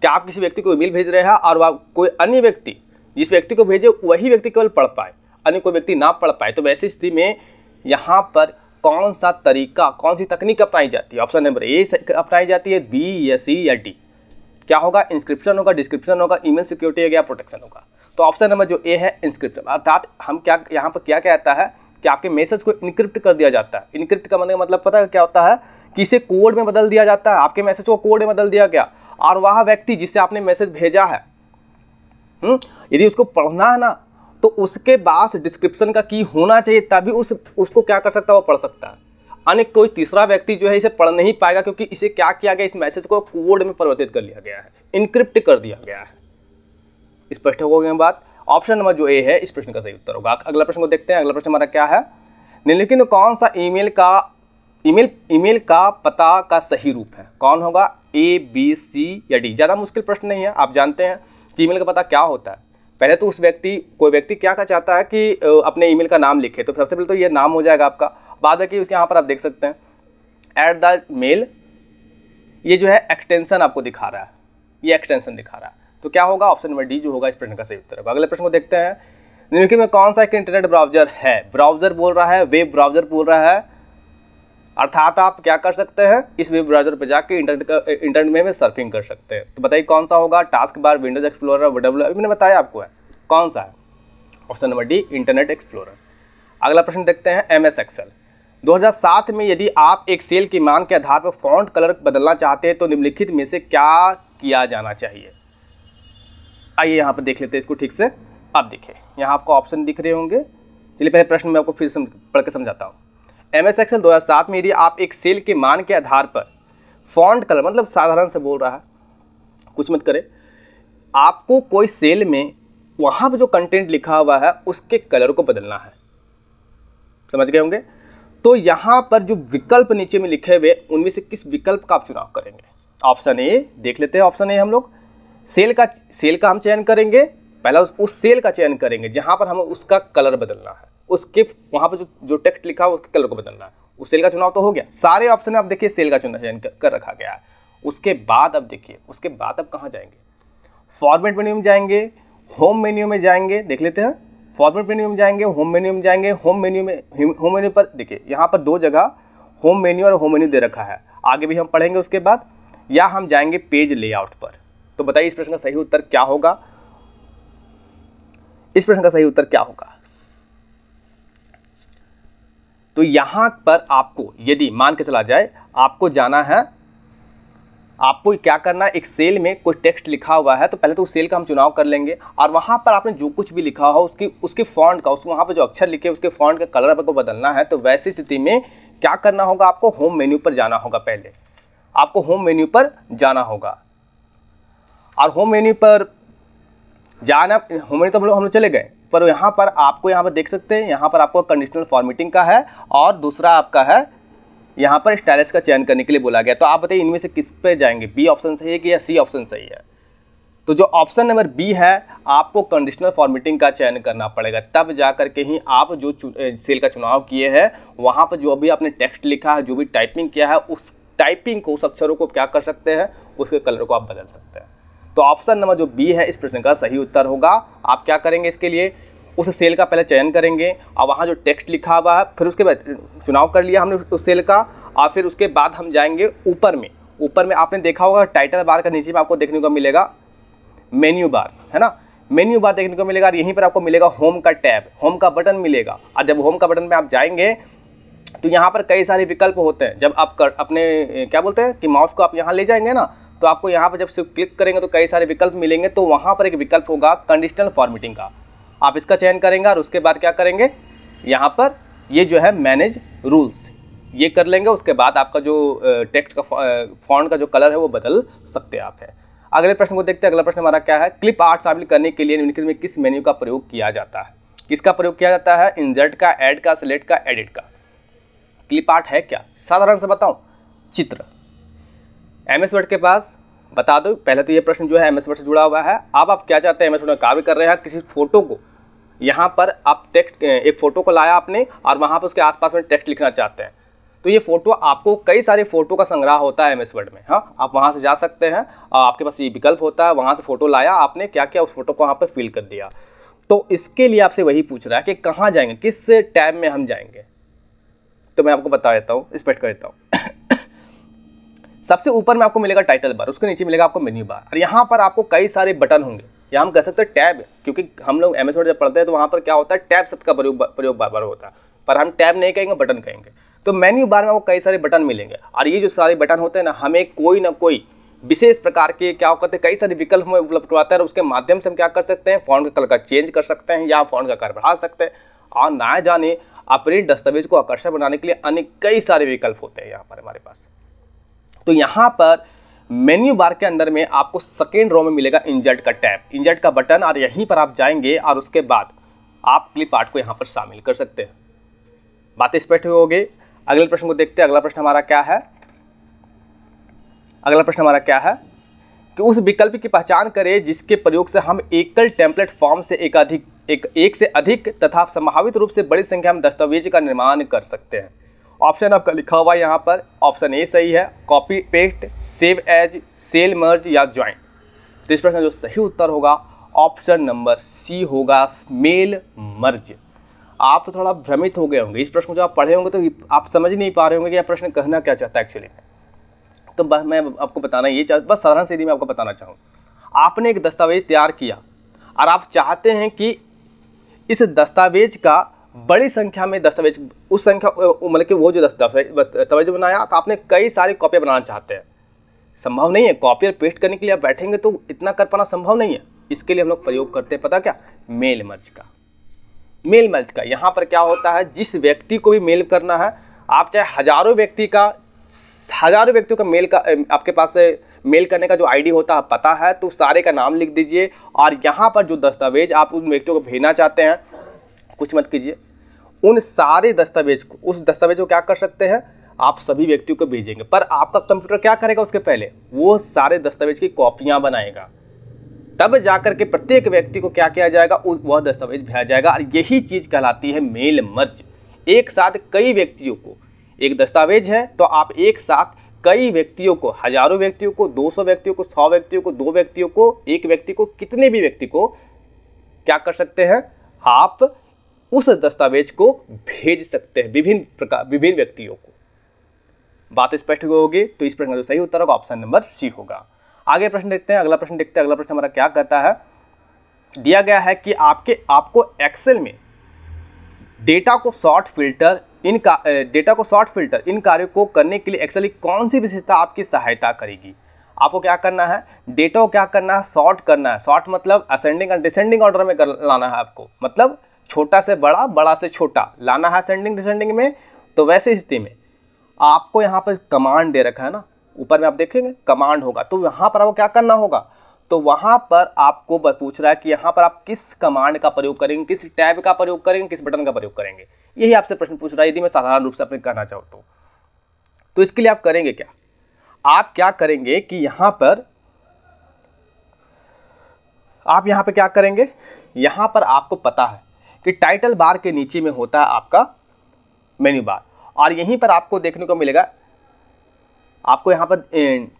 क्या आप किसी व्यक्ति को ईमेल भेज रहे हैं और वह कोई अन्य व्यक्ति जिस व्यक्ति को भेजे वही व्यक्ति केवल पढ़ पाए अन्य कोई व्यक्ति ना पढ़ पाए तो वैसी स्थिति में यहाँ पर कौन सा तरीका कौन सी तकनीक अपनाई जाती है ऑप्शन नंबर ए अपनाई जाती है बी या सी या डी क्या होगा इंस्क्रिप्शन होगा डिस्क्रिप्शन होगा ईमेल सिक्योरिटी या प्रोटेक्शन होगा तो ऑप्शन नंबर जो ए है इंस्क्रिप्शन अर्थात हम क्या यहाँ पर क्या कहता है कि आपके मैसेज को इनक्रिप्ट कर दिया जाता है इनक्रिप्ट का मतलब, मतलब पता है क्या होता है कि इसे कोड में बदल दिया जाता है आपके मैसेज को कोड में बदल दिया गया और वह व्यक्ति जिससे आपने मैसेज भेजा है हम्म, यदि उसको पढ़ना है ना तो उसके पास डिस्क्रिप्शन का की होना चाहिए तभी उस उसको क्या कर सकता है वो पढ़ सकता है अन्य कोई तीसरा व्यक्ति जो है इसे पढ़ नहीं पाएगा क्योंकि इसे क्या किया गया इस मैसेज को कोड में परिवर्तित कर लिया गया है इनक्रिप्ट कर दिया गया है स्पष्ट हो गया बात ऑप्शन नंबर जो ए है इस प्रश्न का सही उत्तर होगा अगला प्रश्न को देखते हैं अगला प्रश्न हमारा क्या है निम्नलिखित कौन सा ईमेल का ईमेल ईमेल का पता का सही रूप है कौन होगा ए बी सी या डी ज़्यादा मुश्किल प्रश्न नहीं है आप जानते हैं कि ईमेल का पता क्या होता है पहले तो उस व्यक्ति कोई व्यक्ति क्या का चाहता है कि अपने ईमेल का नाम लिखे तो सबसे पहले तो ये नाम हो जाएगा आपका बाद में कि उसके यहाँ पर आप देख सकते हैं एट द मेल ये जो है एक्सटेंसन आपको दिखा रहा है ये एक्सटेंसन दिखा रहा है तो क्या होगा ऑप्शन नंबर डी जो होगा इस प्रश्न का सही उत्तर होगा अगले प्रश्न को देखते हैं निम्नलिखित में कौन सा एक इंटरनेट ब्राउजर है ब्राउजर बोल रहा है वेब ब्राउजर बोल रहा है अर्थात आप क्या कर सकते हैं इस वेब ब्राउजर पर जाकर इंटरनेट इंटरनेट में, में सर्फिंग कर सकते हैं तो बताइए कौन सा होगा task bar Windows explore W अभी मैंने बताया आपको है कौन सा है option number D Internet Explorer अगला प्रश्न देखते हैं एम एस एक्सेल में यदि आप एक सेल की मांग के आधार पर फॉन्ट कलर बदलना चाहते हैं तो निम्नलिखित में से क्या किया जाना चाहिए आइए यहाँ पर देख लेते हैं इसको ठीक से आप देखें यहाँ आपको ऑप्शन दिख रहे होंगे चलिए पहले प्रश्न में आपको फिर पढ़ के समझाता हूँ एम एस एक्सएल दो में यदि आप एक सेल के मान के आधार पर फॉन्ट कलर मतलब साधारण से बोल रहा है कुछ मत करें आपको कोई सेल में वहाँ पर जो कंटेंट लिखा हुआ है उसके कलर को बदलना है समझ गए होंगे तो यहाँ पर जो विकल्प नीचे में लिखे हुए उनमें से किस विकल्प का आप चुनाव करेंगे ऑप्शन ए देख लेते हैं ऑप्शन ए हम लोग सेल का सेल का हम चयन करेंगे पहला उस, उस सेल का चयन करेंगे जहाँ पर हमें उसका कलर बदलना है उसके वहाँ पर जो जो टेक्स्ट लिखा है उसके कलर को बदलना है उस सेल का चुनाव तो हो गया सारे ऑप्शन में आप देखिए सेल का चुनाव कर रखा गया है उसके बाद अब देखिए उसके बाद अब कहाँ जाएंगे फॉर्मेट मेन्यू में जाएंगे होम मेन्यू में जाएंगे देख लेते हैं फॉर्मेट मेन्यू में जाएंगे होम मेन्यू में जाएंगे होम मेन्यू में होम मेन्यू पर देखिए यहाँ पर दो जगह होम मेन्यू और होम मेन्यू दे रखा है आगे भी हम पढ़ेंगे उसके बाद या हम जाएंगे पेज लेआउट पर तो बताइए इस प्रश्न का सही उत्तर क्या होगा इस प्रश्न का सही उत्तर क्या होगा तो यहाँ पर आपको यदि मान के चला जाए आपको जाना है आपको क्या करना है एक सेल में कोई टेक्स्ट लिखा हुआ है तो पहले तो उस सेल का हम चुनाव कर लेंगे और वहाँ पर आपने जो कुछ भी लिखा हो उसकी उसके फॉन्ट का उसको वहाँ पर जो अक्षर लिखे उसके फॉन्ट का कलर आपको बदलना है तो वैसी स्थिति में क्या करना होगा आपको होम मेन्यू पर जाना होगा पहले आपको होम मेन्यू पर जाना होगा और होम मेन्यू पर जाना होम मेन्यू तो लोग हम लोग चले गए पर यहाँ पर आपको यहाँ पर देख सकते हैं यहाँ पर आपको कंडीशनल फॉर्मेटिंग का है और दूसरा आपका है यहाँ पर स्टाइलस का चयन करने के लिए बोला गया तो आप बताइए इनमें से किस पे जाएंगे बी ऑप्शन सही है कि या सी ऑप्शन सही है तो जो ऑप्शन नंबर बी है आपको कंडीशनल फॉर्मेटिंग का चयन करना पड़ेगा तब जा कर के ही आप जो सेल का चुनाव किए हैं वहाँ पर जो अभी आपने टेक्स्ट लिखा है जो भी टाइपिंग किया है उस टाइपिंग को उस अक्षरों को क्या कर सकते हैं उसके कलर को आप बदल सकते हैं तो ऑप्शन नंबर जो बी है इस प्रश्न का सही उत्तर होगा आप क्या करेंगे इसके लिए उस सेल का पहले चयन करेंगे और वहाँ जो टेक्स्ट लिखा हुआ है फिर उसके बाद चुनाव कर लिया हमने उस सेल का और फिर उसके बाद हम जाएंगे ऊपर में ऊपर में आपने देखा होगा टाइटल बार का नीचे में आपको देखने को मिलेगा मेन्यू बार है ना मेन्यू बार देखने को मिलेगा और यहीं पर आपको मिलेगा होम का टैब होम का बटन मिलेगा और जब होम का बटन पर आप जाएंगे तो यहाँ पर कई सारे विकल्प होते हैं जब आप कर अपने क्या बोलते हैं कि माउस को आप यहाँ ले जाएंगे ना तो आपको यहाँ पर जब सिर्फ क्लिक करेंगे तो कई सारे विकल्प मिलेंगे तो वहाँ पर एक विकल्प होगा कंडीशनल फॉर्मेटिंग का आप इसका चयन करेंगे और उसके बाद क्या करेंगे यहाँ पर ये जो है मैनेज रूल्स ये कर लेंगे उसके बाद आपका जो टेक्स्ट का फॉन्ट का जो कलर है वो बदल सकते हैं आप है अगले प्रश्न को देखते हैं अगला प्रश्न हमारा क्या है क्लिप आर्ट शामिल करने के लिए निम्नलिखित में किस मेन्यू का प्रयोग किया जाता है किसका प्रयोग किया जाता है इंजर्ट का एड का सेलेक्ट का एडिट का क्लिप आर्ट है क्या साधारण से बताऊँ चित्र एम एस वर्ड के पास बता दो पहले तो ये प्रश्न जो है एम एस वर्ड से जुड़ा हुआ है आप आप क्या चाहते हैं एम एस वर्ड में कार्य कर रहे हैं किसी फोटो को यहाँ पर आप टेक्स्ट एक फ़ोटो को लाया आपने और वहाँ पर उसके आसपास में टेक्स्ट लिखना चाहते हैं तो ये फ़ोटो आपको कई सारे फ़ोटो का संग्रह होता है एम एस वर्ड में हाँ आप वहाँ से जा सकते हैं आपके पास ये विकल्प होता है वहाँ से फ़ोटो लाया आपने क्या क्या उस फोटो को वहाँ पर फिल कर दिया तो इसके लिए आपसे वही पूछ रहा है कि कहाँ जाएंगे किस टैब में हम जाएंगे तो मैं आपको बता देता हूँ स्पष्ट कर देता हूँ सबसे ऊपर में आपको मिलेगा टाइटल बार उसके नीचे मिलेगा आपको मेन्यू बार और यहाँ पर आपको कई सारे बटन होंगे या हम कह सकते हैं टैब क्योंकि हम लोग एम जब पढ़ते हैं तो वहाँ पर क्या होता है टैब शब्द का प्रयोग प्रयोग बार बार होता है पर हम टैब नहीं कहेंगे बटन कहेंगे तो मेन्यू बार में आपको कई सारे बटन मिलेंगे और ये जो सारे बटन होते हैं ना हमें कोई ना कोई विशेष प्रकार के क्या करते हैं कई सारे विकल्प हमें उपलब्ध करवाते हैं और उसके माध्यम से हम क्या कर सकते हैं फ़ोन का कलर का चेंज कर सकते हैं या फोन का कलर बढ़ा सकते हैं और ना जाने अपने दस्तावेज को आकर्षक बनाने के लिए अन्य कई सारे विकल्प होते हैं यहाँ पर हमारे पास तो यहाँ पर मेन्यू बार के अंदर में आपको सेकेंड रो में मिलेगा इंजर्ट का टैप इंजर्ट का बटन और यहीं पर आप जाएंगे और उसके बाद आप क्लिप आर्ट को यहाँ पर शामिल कर सकते हैं बातें स्पष्ट हो गई अगले प्रश्न को देखते हैं अगला प्रश्न हमारा क्या है अगला प्रश्न हमारा क्या है कि उस विकल्प की पहचान करें जिसके प्रयोग से हम एकल टेम्पलेट फॉर्म से एकाधिक एक एक से अधिक तथा संभावित रूप से बड़ी संख्या में दस्तावेज का निर्माण कर सकते हैं ऑप्शन आपका लिखा हुआ है यहाँ पर ऑप्शन ए सही है copy paste save as cell merge या ज्वाइन तो इस प्रश्न का जो सही उत्तर होगा ऑप्शन नंबर सी होगा मेल मर्ज आप थोड़ा भ्रमित हो गए होंगे इस प्रश्न को जब आप पढ़े होंगे तो आप समझ नहीं पा रहे होंगे कि यह प्रश्न कहना क्या चाहता है एक्चुअली तो बस मैं आपको बताना ये चाह बस साधारण सीधी मैं आपको बताना चाहूँ आपने एक दस्तावेज तैयार किया और आप चाहते हैं कि इस दस्तावेज का बड़ी संख्या में दस्तावेज उस संख्या मतलब कि वो जो दस्तावेज बनाया तो आपने कई सारी कॉपियाँ बनाना चाहते हैं संभव नहीं है कॉपी और पेस्ट करने के लिए आप बैठेंगे तो इतना कर पाना संभव नहीं है इसके लिए हम लोग प्रयोग करते हैं पता क्या मेल मर्ज का मेल मर्ज का यहाँ पर क्या होता है जिस व्यक्ति को भी मेल करना है आप चाहे हजारों व्यक्ति का हजारों व्यक्तियों का मेल का आपके पास मेल करने का जो आईडी होता है पता है तो सारे का नाम लिख दीजिए और यहाँ पर जो दस्तावेज आप उन व्यक्तियों को भेजना चाहते हैं कुछ मत कीजिए उन सारे दस्तावेज को उस दस्तावेज को क्या कर सकते हैं आप सभी व्यक्तियों को भेजेंगे पर आपका कंप्यूटर क्या करेगा उसके पहले वो सारे दस्तावेज की कॉपियाँ बनाएगा तब जाकर के प्रत्येक व्यक्ति को क्या किया जाएगा वह दस्तावेज भेजा जाएगा और यही चीज़ कहलाती है मेल मर्ज एक साथ कई व्यक्तियों को एक दस्तावेज है तो आप एक साथ कई व्यक्तियों को हजारों व्यक्तियों को 200 व्यक्तियों को 100 व्यक्तियों को दो व्यक्तियों को एक व्यक्ति को कितने भी व्यक्ति को क्या कर सकते हैं आप उस दस्तावेज को भेज सकते हैं विभिन्न प्रकार विभिन्न व्यक्तियों को बात स्पष्ट होगी तो इस प्रश्न का जो सही उत्तर होगा ऑप्शन नंबर सी होगा आगे प्रश्न देखते हैं अगला प्रश्न देखते हैं अगला प्रश्न हमारा क्या कहता है दिया गया है कि आपके आपको एक्सेल में डेटा को शॉर्ट फिल्टर इन का डेटा को शॉर्ट फिल्टर इन कार्यों को करने के लिए एक्सेल की कौन सी विशेषता आपकी सहायता करेगी आपको क्या करना है डेटा को क्या करना है शॉर्ट करना है शॉर्ट मतलब असेंडिंग और डिसेंडिंग ऑर्डर में कर लाना है आपको मतलब छोटा से बड़ा बड़ा से छोटा लाना है असेंडिंग डिसेंडिंग में तो वैसे स्थिति में आपको यहाँ पर कमांड दे रखा है ना ऊपर में आप देखेंगे कमांड होगा तो यहाँ पर आपको क्या करना होगा तो वहाँ पर आपको पूछ रहा है कि यहाँ पर आप किस कमांड का प्रयोग करेंगे किस टैब का प्रयोग करेंगे किस बटन का प्रयोग करेंगे यही आपसे प्रश्न पूछ रहा है यदि मैं साधारण रूप से अपने करना चाहूँ तो तो इसके लिए आप करेंगे क्या आप क्या करेंगे कि यहाँ पर आप यहाँ पर क्या करेंगे यहाँ पर आपको पता है कि टाइटल बार के नीचे में होता है आपका मेन्यू बार और यहीं पर आपको देखने को मिलेगा आपको यहाँ पर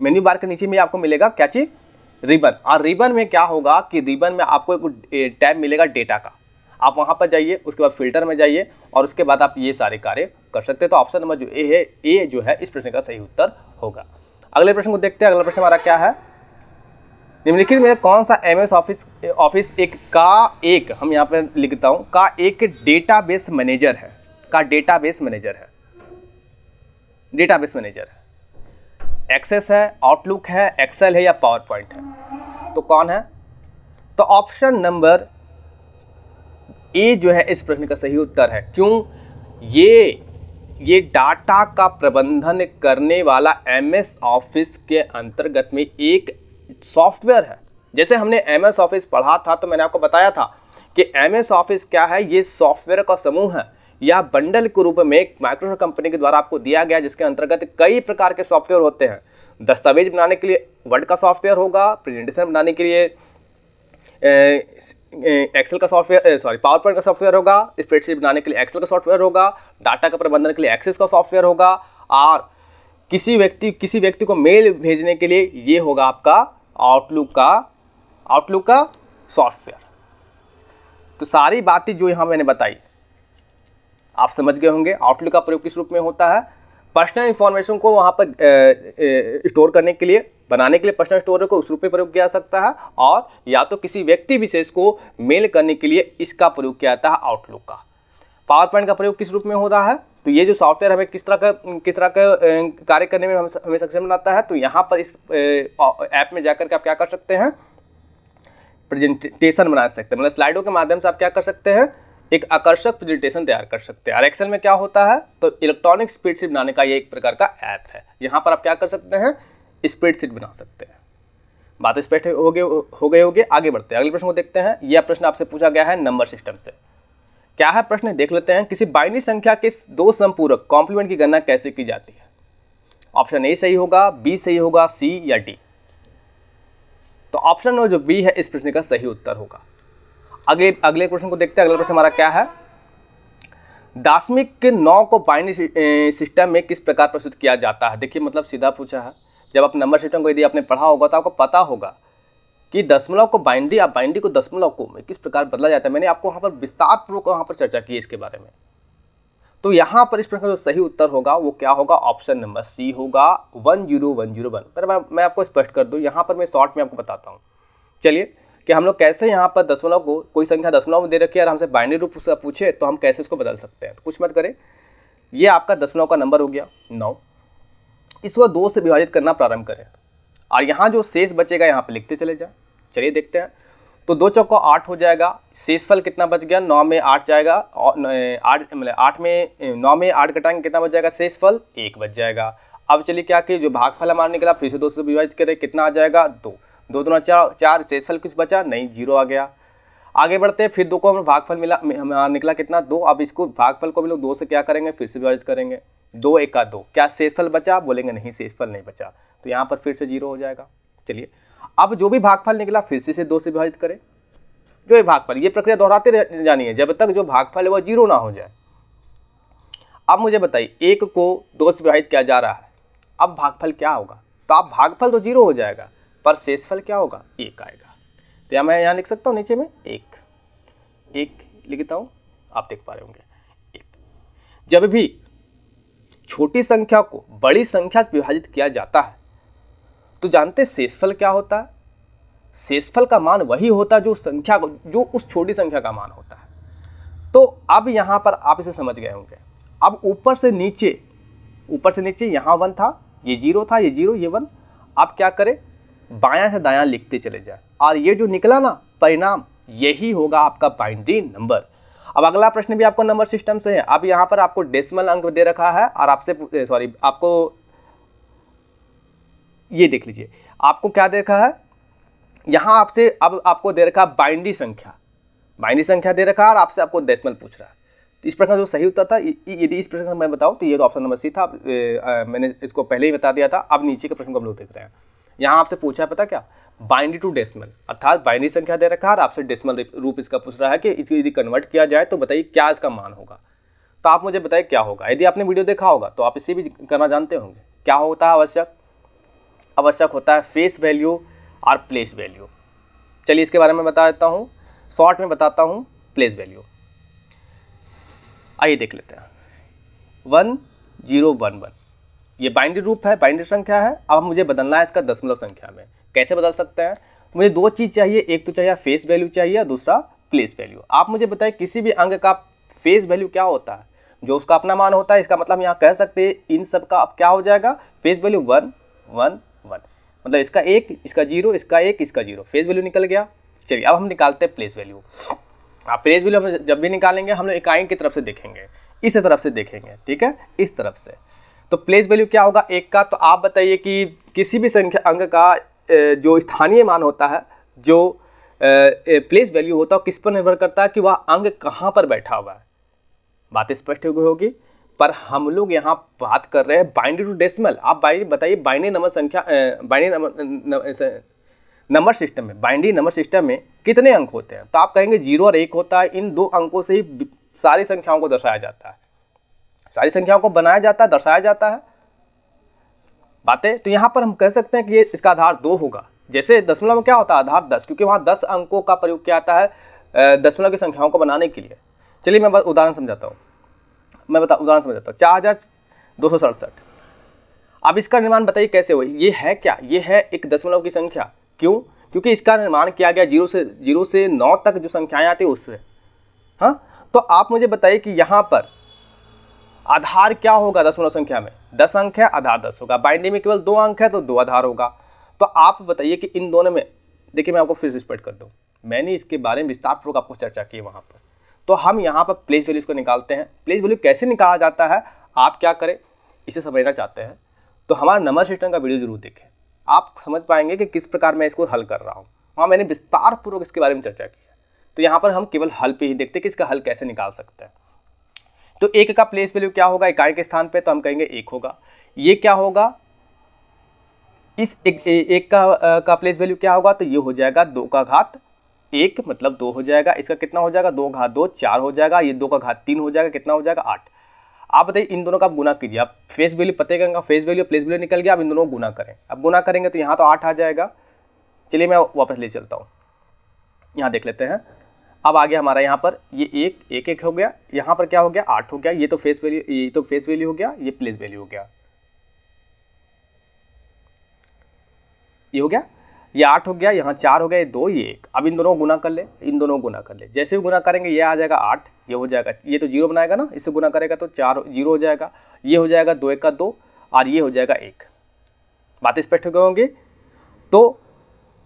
मेन्यू बार के नीचे में आपको मिलेगा क्या चीज़ रिबन और रिबन में क्या होगा कि रिबन में आपको एक टैब मिलेगा डेटा का आप वहाँ पर जाइए उसके बाद फिल्टर में जाइए और उसके बाद आप ये सारे कार्य कर सकते हैं तो ऑप्शन नंबर जो ए है ए जो है इस प्रश्न का सही उत्तर होगा अगले प्रश्न को देखते हैं अगला प्रश्न हमारा क्या है निम्नलिखित में कौन सा एम एस ऑफिस ऑफिस एक का एक हम यहाँ पर लिखता हूँ का एक डेटाबेस मैनेजर है का डेटाबेस मैनेजर है डेटाबेस मैनेजर है एक्सेस है आउटलुक है एक्सेल है या पावर पॉइंट है तो कौन है तो ऑप्शन नंबर ए जो है इस प्रश्न का सही उत्तर है क्यों ये ये डाटा का प्रबंधन करने वाला एमएस ऑफिस के अंतर्गत में एक सॉफ्टवेयर है जैसे हमने एम एस ऑफिस पढ़ा था तो मैंने आपको बताया था कि एम एस ऑफिस क्या है ये सॉफ्टवेयर का समूह है या बंडल के रूप में एक माइक्रोसॉफ्ट कंपनी के द्वारा आपको दिया गया जिसके अंतर्गत कई प्रकार के सॉफ्टवेयर होते हैं दस्तावेज बनाने के लिए वर्ड का सॉफ्टवेयर होगा प्रेजेंटेशन बनाने के लिए एक्सेल का सॉफ्टवेयर सॉरी पावर पॉइंट का सॉफ्टवेयर होगा स्प्रेडशीट बनाने के लिए एक्सेल का सॉफ्टवेयर होगा डाटा का प्रबंधन के लिए एक्सेस का सॉफ्टवेयर होगा और किसी व्यक्ति किसी व्यक्ति को मेल भेजने के लिए ये होगा आपका आउटलुक का आउटलुक का सॉफ्टवेयर तो सारी बातें जो यहाँ मैंने बताई आप समझ गए होंगे आउटलुक का प्रयोग किस रूप में होता है पर्सनल इन्फॉर्मेशन को वहाँ पर स्टोर करने के लिए बनाने के लिए पर्सनल स्टोर को उस रूप में प्रयोग किया जा सकता है और या तो किसी व्यक्ति विशेष को मेल करने के लिए इसका प्रयोग किया जाता है आउटलुक का पावर पॉइंट का प्रयोग किस रूप में हो रहा है तो ये जो सॉफ्टवेयर हमें किस तरह का किस तरह का कार्य करने में हमें सक्षम बनाता है तो यहाँ पर इस ऐप में जाकर के आप क्या कर सकते हैं प्रेजेंटेशन बना सकते हैं मतलब स्लाइडों के माध्यम से आप क्या कर सकते हैं एक आकर्षक प्रेजेंटेशन तैयार कर सकते हैं और एक्सेल में क्या होता है तो इलेक्ट्रॉनिक स्प्रेडशीट बनाने का ये एक प्रकार का ऐप है यहाँ पर आप क्या कर सकते हैं स्प्रेडशीट बना सकते हैं बात स्पष्ट हो गए हो गए होगी आगे बढ़ते हैं अगले प्रश्न को देखते हैं यह प्रश्न आपसे पूछा गया है नंबर सिस्टम से क्या है प्रश्न देख लेते हैं किसी बाइनरी संख्या के दो संपूरक कॉम्प्लीमेंट की गणना कैसे की जाती है ऑप्शन ए सही होगा बी सही होगा सी या डी तो ऑप्शन नंबर जो बी है इस प्रश्न का सही उत्तर होगा अगले अगले प्रश्न को देखते हैं अगला प्रश्न हमारा क्या है दासमिक के नौ को बाइनरी सिस्टम में किस प्रकार प्रस्तुत किया जाता है देखिए मतलब सीधा पूछा है जब आप नंबर सिस्टम को यदि आपने पढ़ा होगा तो आपको पता होगा कि दशमलव को बाइंड्री आप बाइंड्री को दशमलव को में किस प्रकार बदला जाता है मैंने आपको वहाँ पर विस्तार पूर्वक वहाँ पर चर्चा की है इसके बारे में तो यहाँ पर इस प्रश्न का जो सही उत्तर होगा वो क्या होगा ऑप्शन नंबर सी होगा one zero one zero one पर मैं, मैं आपको स्पष्ट कर दूँ यहाँ पर मैं शॉर्ट में आपको बताता हूँ चलिए कि हम लोग कैसे यहाँ पर दशमलव को कोई संख्या दशमलव में दे रखी है और हमसे बाइंड्री रूप से पूछे तो हम कैसे उसको बदल सकते हैं तो कुछ मत करें ये आपका दशमलव का नंबर हो गया नौ इसको दो से विभाजित करना प्रारंभ करें और यहाँ जो शेष बचेगा यहाँ पे लिखते चले जाए चलिए देखते हैं तो दो चौको आठ हो जाएगा शेषफल कितना बच गया नौ में आठ जाएगा आठ मतलब आठ में नौ में आठ घटाएंगे कितना बच जाएगा शेषफल एक बच जाएगा अब चलिए क्या कि जो भागफल हमारा निकला फिर से दो से विभाजित करें कितना आ जाएगा दो दो दोनों चार चार शेषफल कुछ बचा नहीं जीरो आ गया आगे बढ़ते हैं फिर दो को हमें भागफल मिला निकला कितना दो अब इसको भागफल को हम लोग दो से क्या करेंगे फिर से विभाजित करेंगे दो एक का दो क्या शेषफल बचा बोलेंगे नहीं शेषफल नहीं बचा तो यहाँ पर फिर से जीरो हो जाएगा चलिए अब जो भी भागफल निकला फिर से दो से विभाजित करें जो ये भागफल ये प्रक्रिया दोहराते जानिए जब तक जो भागफल है वह जीरो ना हो जाए अब मुझे बताइए एक को दो से विभाजित किया जा रहा है अब भागफल क्या होगा तो आप भागफल तो जीरो हो जाएगा पर शेषफल क्या होगा एक आएगा तो या मैं यहाँ लिख सकता हूँ नीचे में एक एक लिखता हूँ आप देख पा रहे होंगे एक जब भी छोटी संख्या को बड़ी संख्या से विभाजित किया जाता है तो जानते शेषफल क्या होता है शेषफल का मान वही होता है जो संख्या जो उस छोटी संख्या का मान होता है तो अब यहाँ पर आप इसे समझ गए होंगे अब ऊपर से नीचे ऊपर से नीचे यहाँ वन था ये जीरो था ये जीरो ये वन आप क्या करें बायां से दायां लिखते चले जाए और ये जो निकला ना परिणाम यही होगा आपका बाइंड्री नंबर अब अगला प्रश्न भी आपको नंबर सिस्टम से है अब यहाँ पर आपको डेसिमल अंक दे रखा है और आपसे सॉरी आपको ये देख लीजिए आपको क्या दे रखा है यहाँ आपसे अब आपको दे रखा बाइंड्री संख्या बाइंड्री संख्या दे रखा है और आपसे आपको डेसिमल पूछ रहा है तो इस प्रश्न का जो सही उत्तर था यदि इस प्रश्न का मैं बताऊँ तो ये तो ऑप्शन नंबर सी था आ, मैंने इसको पहले ही बता दिया था अब नीचे के प्रश्न को हम लोग देख रहे हैं यहाँ आपसे पूछा है पता क्या बाइनरी टू डेसिमल अर्थात बाइनरी संख्या दे रखा है और आपसे डेसिमल रूप इसका पूछ रहा है कि इसको यदि कन्वर्ट किया जाए तो बताइए क्या इसका मान होगा तो आप मुझे बताइए क्या होगा यदि आपने वीडियो देखा होगा तो आप इसे भी करना जानते होंगे क्या होता है आवश्यक आवश्यक होता है फेस वैल्यू और प्लेस वैल्यू चलिए इसके बारे में बता देता हूँ शॉर्ट में बताता हूँ प्लेस वैल्यू आइए देख लेते हैं वन जीरो वन वन ये बाइंड्री रूप है बाइंड्री संख्या है अब मुझे बदलना है इसका दशमलव संख्या में कैसे बदल सकते हैं मुझे दो चीज़ चाहिए एक तो चाहिए फेस वैल्यू चाहिए दूसरा प्लेस वैल्यू आप मुझे बताएं किसी भी अंग का फेस वैल्यू क्या होता है जो उसका अपना मान होता है इसका मतलब यहाँ कह सकते हैं इन सब का अब क्या हो जाएगा face value one one one मतलब इसका एक इसका जीरो इसका एक इसका जीरो फेस वैल्यू निकल गया चलिए अब हम निकालते हैं प्लेस वैल्यू आप प्लेस वैल्यू हम जब भी निकालेंगे हम लोग इकाई की तरफ से देखेंगे इस तरफ से देखेंगे ठीक है इस तरफ से तो प्लेस वैल्यू क्या होगा एक का तो आप बताइए कि किसी भी संख्या अंग का जो स्थानीय मान होता है जो प्लेस वैल्यू होता है किस पर निर्भर करता है कि वह अंग कहाँ पर बैठा हुआ है बात स्पष्ट होगी पर हम लोग यहाँ बात कर रहे हैं बाइनरी टू डेसिमल आप बाइंड बताइए बाइंडी नंबर संख्या बाइंडी नंबर नंबर सिस्टम में बाइंडी नंबर सिस्टम में कितने अंक होते हैं तो आप कहेंगे जीरो और एक होता है इन दो अंकों से ही सारी संख्याओं को दर्शाया जाता है सारी संख्याओं को बनाया जाता है दर्शाया जाता है बातें तो यहाँ पर हम कह सकते हैं कि ये इसका आधार दो होगा जैसे दशमलव में क्या होता है आधार दस क्योंकि वहाँ दस अंकों का प्रयोग किया जाता है दशमलव की संख्याओं को बनाने के लिए चलिए मैं उदाहरण समझाता हूँ मैं बता उदाहरण समझाता हूँ चार हज़ार दो सौ सड़सठ अब इसका निर्माण बताइए कैसे हुई ये है क्या ये है एक दशमलव की संख्या क्यों क्योंकि इसका निर्माण किया गया जीरो से जीरो से नौ तक जो संख्याएं आती है उससे हाँ तो आप मुझे बताइए कि यहाँ पर आधार क्या होगा दसमलव संख्या में दस अंक है आधार दस होगा बाइंडिंग में केवल दो अंक है तो दो आधार होगा तो आप बताइए कि इन दोनों में देखिए मैं आपको फिर से स्पष्ट कर दूँ मैंने इसके बारे में विस्तारपूर्वक आपको चर्चा की वहाँ पर तो हम यहाँ पर प्लेस वैल्यू इसको निकालते हैं प्लेस वैल्यू कैसे निकाला जाता है आप क्या करें इसे समझना चाहते हैं तो हमारा नंबर सिस्टम का वीडियो जरूर देखें आप समझ पाएंगे कि किस प्रकार मैं इसको हल कर रहा हूँ वहाँ मैंने विस्तारपूर्वक इसके बारे में चर्चा की है तो यहाँ पर हम केवल हल पे ही देखते हैं कि इसका हल कैसे निकाल सकते हैं तो एक का प्लेस वैल्यू क्या होगा इकाई के स्थान पे तो हम कहेंगे एक होगा ये क्या होगा इस एक, ए, एक का आ, का प्लेस वैल्यू क्या होगा तो ये हो जाएगा दो का घात एक मतलब दो हो जाएगा इसका कितना हो जाएगा दो घात दो चार हो जाएगा ये दो का घात तीन हो जाएगा कितना हो जाएगा आठ आप बताइए इन दोनों का गुना कीजिए आप फेस वैल्यू पते का फेस वैल्यू प्लेस वैल्यू निकल गया आप इन दोनों को गुना करें अब गुना करेंगे तो यहाँ तो आठ आ जाएगा चलिए मैं वापस ले चलता हूँ यहाँ देख लेते हैं अब आ गया हमारा यहाँ पर ये एक एक एक हो गया यहाँ पर क्या हो गया आठ हो गया ये तो फेस वैल्यू ये तो फेस वैल्यू हो गया ये प्लेस वैल्यू हो गया ये हो गया ये आठ हो गया यहाँ चार हो गया ये दो ये एक अब इन दोनों को गुना कर ले इन दोनों को गुना कर ले जैसे भी गुना करेंगे ये आ जाएगा आठ ये हो जाएगा ये तो जीरो बनाएगा ना इससे गुना करेगा तो चार जीरो हो जाएगा ये हो जाएगा दो एक का दो और ये हो जाएगा एक बात स्पष्ट हो गए होंगे तो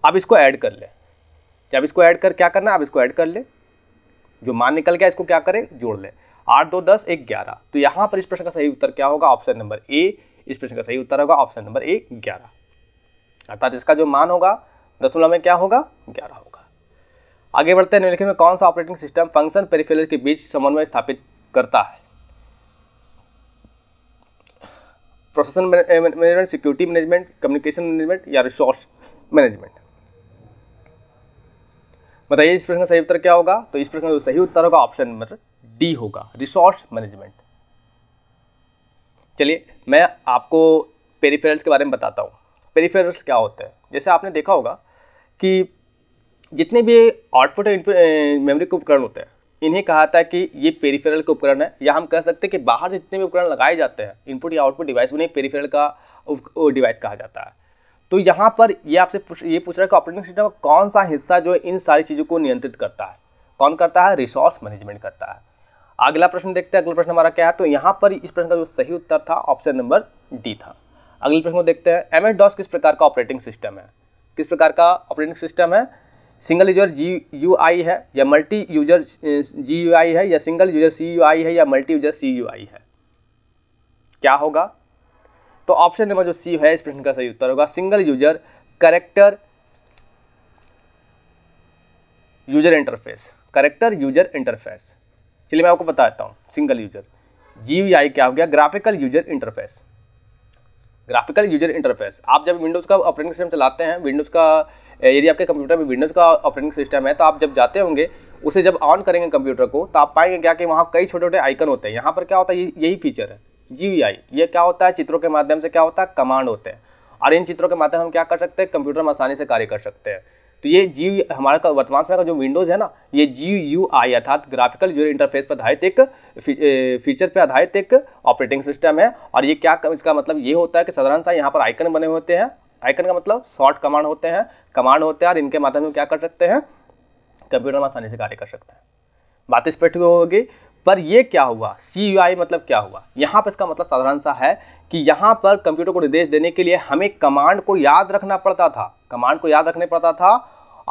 अब इसको ऐड कर लें जब इसको ऐड कर क्या करना आप इसको ऐड कर ले जो मान निकल गया इसको क्या करें जोड़ ले आठ दो दस एक ग्यारह तो यहाँ पर इस प्रश्न का सही उत्तर क्या होगा ऑप्शन नंबर ए इस प्रश्न का सही उत्तर होगा ऑप्शन नंबर ए ग्यारह अर्थात इसका जो मान होगा दशमलव में क्या होगा ग्यारह होगा आगे बढ़ते हैं निम्नलिखित में कौन सा ऑपरेटिंग सिस्टम फंक्शन पेरीफेलर के बीच समन्वय स्थापित करता है process management security management communication management या रिसोर्स मैनेजमेंट बताइए इस प्रश्न का सही उत्तर क्या होगा तो इस प्रश्न का सही उत्तर होगा ऑप्शन नंबर डी होगा रिसोर्स मैनेजमेंट चलिए मैं आपको पेरीफेरल्स के बारे में बताता हूँ पेरीफेरल्स क्या होते हैं जैसे आपने देखा होगा कि जितने भी आउटपुट मेमोरी के उपकरण होते हैं इन्हें कहा था कि ये पेरीफेरल के उपकरण है या हम कह सकते हैं कि बाहर जितने भी उपकरण लगाए जाते हैं इनपुट या आउटपुट डिवाइस उन्हें पेरीफेरल का डिवाइस कहा जाता है तो यहाँ पर ये आपसे ये पूछ रहा है कि ऑपरेटिंग सिस्टम का कौन सा हिस्सा जो है इन सारी चीज़ों को नियंत्रित करता है कौन करता है रिसोर्स मैनेजमेंट करता है अगला प्रश्न देखते हैं अगला प्रश्न हमारा क्या है तो यहाँ पर इस प्रश्न का जो सही उत्तर था ऑप्शन नंबर डी था अगले प्रश्न को देखते हैं एम एस डॉस किस प्रकार का ऑपरेटिंग सिस्टम है किस प्रकार का ऑपरेटिंग सिस्टम है single user G U I है या multi user G U I है या single user C U I है या multi user C U I है क्या होगा तो ऑप्शन नंबर जो सी है इस प्रश्न का सही उत्तर होगा single user character user interface character user interface चलिए मैं आपको बता देता हूँ सिंगल यूजर जी आई क्या हो गया graphical user interface graphical user interface आप जब विंडोज़ का ऑपरेटिंग सिस्टम चलाते हैं विंडोज़ का यदि आपके कंप्यूटर में विंडोज़ का ऑपरेटिंग सिस्टम है तो आप जब जाते होंगे उसे जब ऑन करेंगे कंप्यूटर को तो आप पाएंगे क्या कि वहाँ कई छोटे छोटे आइकन होते हैं यहाँ पर क्या होता है यही फीचर है जी ये क्या होता है चित्रों के माध्यम से क्या होता है कमांड होते हैं और इन चित्रों के माध्यम हम क्या कर सकते हैं कंप्यूटर में आसानी से कार्य कर सकते हैं तो ये जी हमारा वर्तमान समय का जो विंडोज़ है ना ये जी यू आई अर्थात ग्राफिकल यूजर इंटरफेस पर आधारित एक फीचर पर आधारित एक ऑपरेटिंग सिस्टम है और ये क्या इसका मतलब ये होता है कि साधारण सा यहाँ पर आइकन बने होते हैं आइकन का मतलब शॉर्ट कमांड होते हैं कमांड होते हैं और इनके माध्यम से क्या कर सकते हैं कंप्यूटर में आसानी से कार्य कर सकते हैं बात स्पष्ट होगी पर ये क्या हुआ सी मतलब क्या हुआ यहाँ पर इसका मतलब साधारण सा है कि यहाँ पर कंप्यूटर को निर्देश देने के लिए हमें कमांड को याद रखना पड़ता था कमांड को याद रखने पड़ता था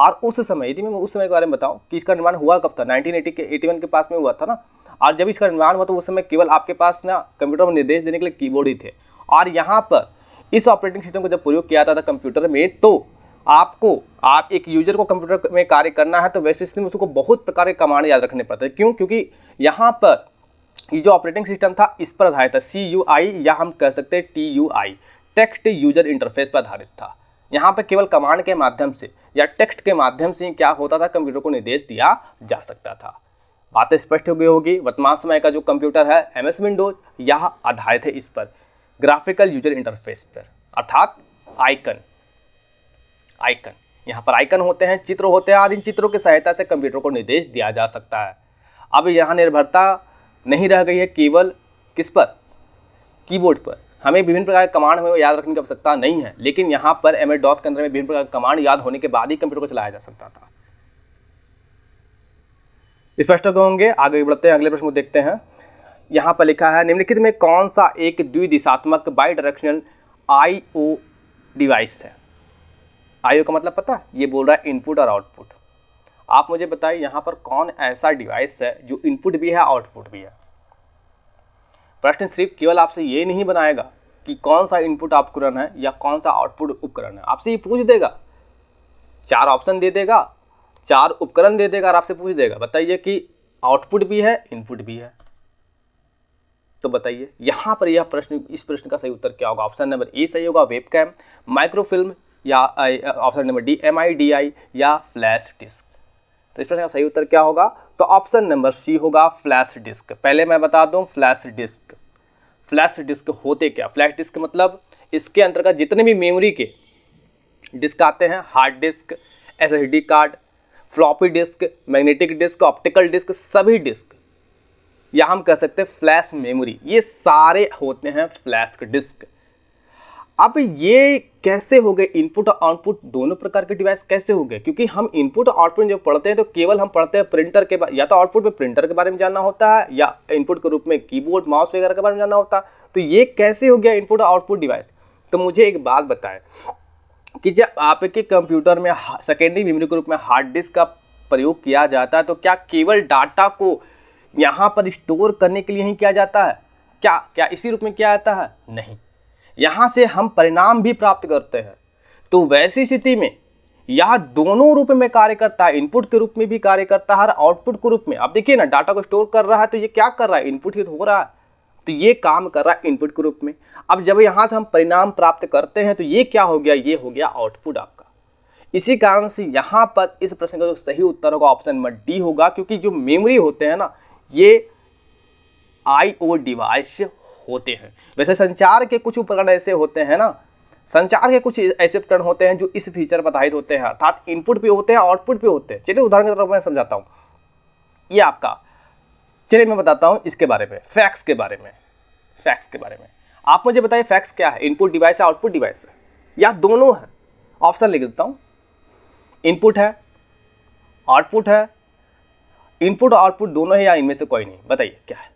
और उस समय यदि मैं उस समय के बारे में बताऊँ कि इसका निर्माण हुआ कब था एटी के एटी के पास में हुआ था ना और जब इसका निर्माण हुआ तो उस समय केवल आपके पास ना कंप्यूटर में निर्देश देने के लिए कीबोर्ड ही थे और यहाँ पर इस ऑपरेटिंग सिस्टम को जब प्रयोग किया जाता था कंप्यूटर में तो आपको आप एक यूजर को कंप्यूटर में कार्य करना है तो वैसे सिस्टम उसको बहुत प्रकार के कमांड याद रखने पड़ते हैं क्यों क्योंकि यहाँ पर ये जो ऑपरेटिंग सिस्टम था इस पर आधारित था सी यू आई या हम कह सकते हैं T U I text user interface पर आधारित था यहाँ पर केवल कमांड के माध्यम से या टेक्स्ट के माध्यम से क्या होता था कंप्यूटर को निर्देश दिया जा सकता था बात स्पष्ट हो गई होगी वर्तमान समय का जो कंप्यूटर है एम एस विंडोज यह आधारित है इस पर ग्राफिकल यूजर इंटरफेस पर अर्थात आइकन आइकन यहाँ पर आइकन होते हैं चित्र होते हैं और इन चित्रों की सहायता से कंप्यूटर को निर्देश दिया जा सकता है अब यहाँ निर्भरता नहीं रह गई है केवल किस पर कीबोर्ड पर हमें विभिन्न प्रकार के कमांड हमें याद रखने की आवश्यकता नहीं है लेकिन यहाँ पर एम डॉस के अंदर में विभिन्न प्रकार के कमांड याद होने के बाद ही कंप्यूटर को चलाया जा सकता था स्पष्ट होंगे आगे बढ़ते हैं अगले प्रश्न को देखते हैं यहाँ पर लिखा है निम्नलिखित में कौन सा एक द्विदिशात्मक बाई डायरेक्शनल आई डिवाइस है आईओ का मतलब पता ये बोल रहा है इनपुट और आउटपुट आप मुझे बताइए यहाँ पर कौन ऐसा डिवाइस है जो इनपुट भी है आउटपुट भी है प्रश्न सिर्फ केवल आपसे ये नहीं बनाएगा कि कौन सा इनपुट उपकरण है या कौन सा आउटपुट उपकरण है आपसे ये पूछ देगा चार ऑप्शन दे देगा चार उपकरण दे देगा और आपसे पूछ देगा बताइए कि आउटपुट भी है इनपुट भी है तो बताइए यहाँ पर यह प्रश्न इस प्रश्न का सही उत्तर क्या होगा ऑप्शन नंबर ए सही होगा वेब कैम माइक्रोफिल्म या option number D M I D I या फ्लैश डिस्क तो इस प्रश्न का सही उत्तर क्या होगा तो ऑप्शन नंबर सी होगा फ्लैश डिस्क पहले मैं बता दूं फ्लैश डिस्क फ्लैश डिस्क होते क्या फ्लैश डिस्क मतलब इसके अंतर्गत जितने भी मेमोरी के डिस्क आते हैं hard disk D card floppy disk magnetic disk optical disk सभी डिस्क या हम कह सकते हैं फ्लैश मेमोरी ये सारे होते हैं फ्लैश डिस्क अब ये कैसे हो गए इनपुट और आउटपुट दोनों प्रकार के डिवाइस कैसे हो गए क्योंकि हम इनपुट और आउटपुट जब पढ़ते हैं तो केवल हम पढ़ते हैं प्रिंटर के या तो आउटपुट में प्रिंटर के बारे में जानना होता है या इनपुट के रूप में कीबोर्ड माउस वगैरह के बारे में जानना होता है तो ये कैसे हो गया इनपुट और आउटपुट डिवाइस तो मुझे एक बात बताएं कि जब आपके कंप्यूटर में सेकेंडरी मेमोरी के रूप में हार्ड डिस्क का प्रयोग किया जाता है तो क्या केवल डाटा को यहाँ पर स्टोर करने के लिए ही किया जाता है क्या क्या इसी रूप में किया जाता है नहीं यहाँ से हम परिणाम भी प्राप्त करते हैं तो वैसी स्थिति में यह दोनों रूप में कार्य करता है इनपुट के रूप में भी कार्य करता है और आउटपुट के रूप में आप देखिए ना डाटा को स्टोर कर रहा है तो ये क्या कर रहा है इनपुट ही हो रहा है तो ये काम कर रहा है इनपुट के रूप में अब जब यहाँ से हम परिणाम प्राप्त करते हैं तो ये क्या हो गया ये हो गया आउटपुट आपका इसी कारण से यहाँ पर इस प्रश्न का जो सही उत्तर होगा ऑप्शन नंबर डी होगा क्योंकि जो मेमोरी होते हैं ना ये आई ओ डिवाइस होते हैं वैसे संचार के कुछ उपकरण ऐसे होते हैं ना संचार के कुछ ऐसे उपकरण होते हैं जो इस फीचर पर आधारित होते हैं अर्थात इनपुट भी होते हैं आउटपुट भी होते हैं चलिए उदाहरण के तौर पर मैं समझाता हूँ ये आपका चलिए मैं बताता हूँ इसके बारे में फैक्स के बारे में फैक्स के बारे में आप मुझे बताइए फैक्स क्या है इनपुट डिवाइस है आउटपुट डिवाइस है या दोनों है ऑप्शन लिख देता हूँ इनपुट है आउटपुट है इनपुट आउटपुट दोनों है या इनमें से कोई नहीं बताइए क्या है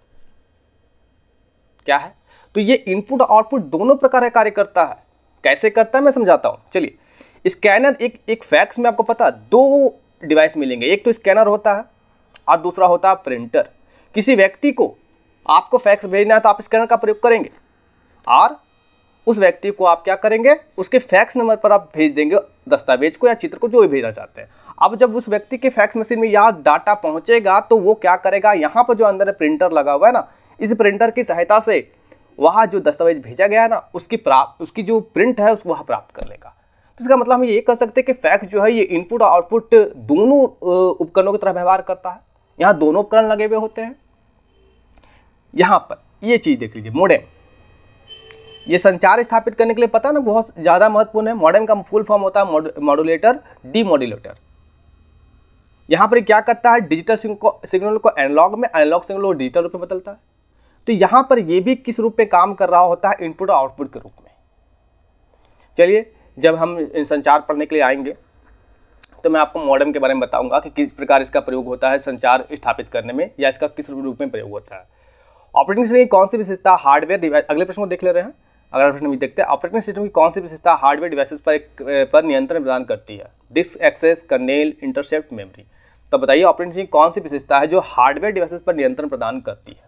क्या है तो ये इनपुट आउटपुट दोनों प्रकार का कार्य करता है कैसे करता है मैं समझाता हूँ चलिए स्कैनर एक एक फैक्स में आपको पता दो डिवाइस मिलेंगे एक तो स्कैनर होता है और दूसरा होता है प्रिंटर किसी व्यक्ति को आपको फैक्स भेजना है तो आप स्कैनर का प्रयोग करेंगे और उस व्यक्ति को आप क्या करेंगे उसके फैक्स नंबर पर आप भेज देंगे दस्तावेज को या चित्र को जो भी भेजना चाहते हैं अब जब उस व्यक्ति के फैक्स मशीन में यह डाटा पहुंचेगा तो वो क्या करेगा यहाँ पर जो अंदर प्रिंटर लगा हुआ है ना इस प्रिंटर की सहायता से वहाँ जो दस्तावेज भेजा गया है ना उसकी प्राप्त उसकी जो प्रिंट है उसको वहाँ प्राप्त कर लेगा तो इसका मतलब हम ये कह सकते हैं कि फैक्ट जो है ये इनपुट और आउटपुट दोनों उपकरणों की तरह व्यवहार करता है यहाँ दोनों उपकरण लगे हुए होते हैं यहाँ पर ये चीज़ देख लीजिए मोडेम ये संचार स्थापित करने के लिए पता ना बहुत ज़्यादा महत्वपूर्ण है मॉडर्न का फुल फॉर्म होता है मॉडुलेटर डी मॉड्यूलेटर यहाँ पर क्या करता है डिजिटल सिग्नल को एनालॉग में एनालॉग सिग्नल को डिजिटल रूप में बदलता है तो यहाँ पर यह भी किस रूप में काम कर रहा होता है इनपुट और आउटपुट के रूप में चलिए जब हम संचार पढ़ने के लिए आएंगे तो मैं आपको मॉडर्न के बारे में बताऊंगा कि किस प्रकार इसका प्रयोग होता है संचार स्थापित करने में या इसका किस रूप में प्रयोग होता है ऑपरेटिंग सिस्टम की कौन सी विशेषता हार्डवेयर डिवाइस अगले प्रश्न को देख ले रहे हैं अगला प्रश्न भी देखते हैं ऑपरेटिंग सिस्टम की कौन सी विशेषता हार्डवेयर डिवाइसेस पर एक पर नियंत्रण प्रदान करती है disk access kernel intercept memory तो बताइए ऑपरेटिंग सिस्टम की कौन सी विशेषता है जो हार्डवेयर डिवाइसेस पर नियंत्रण प्रदान करती है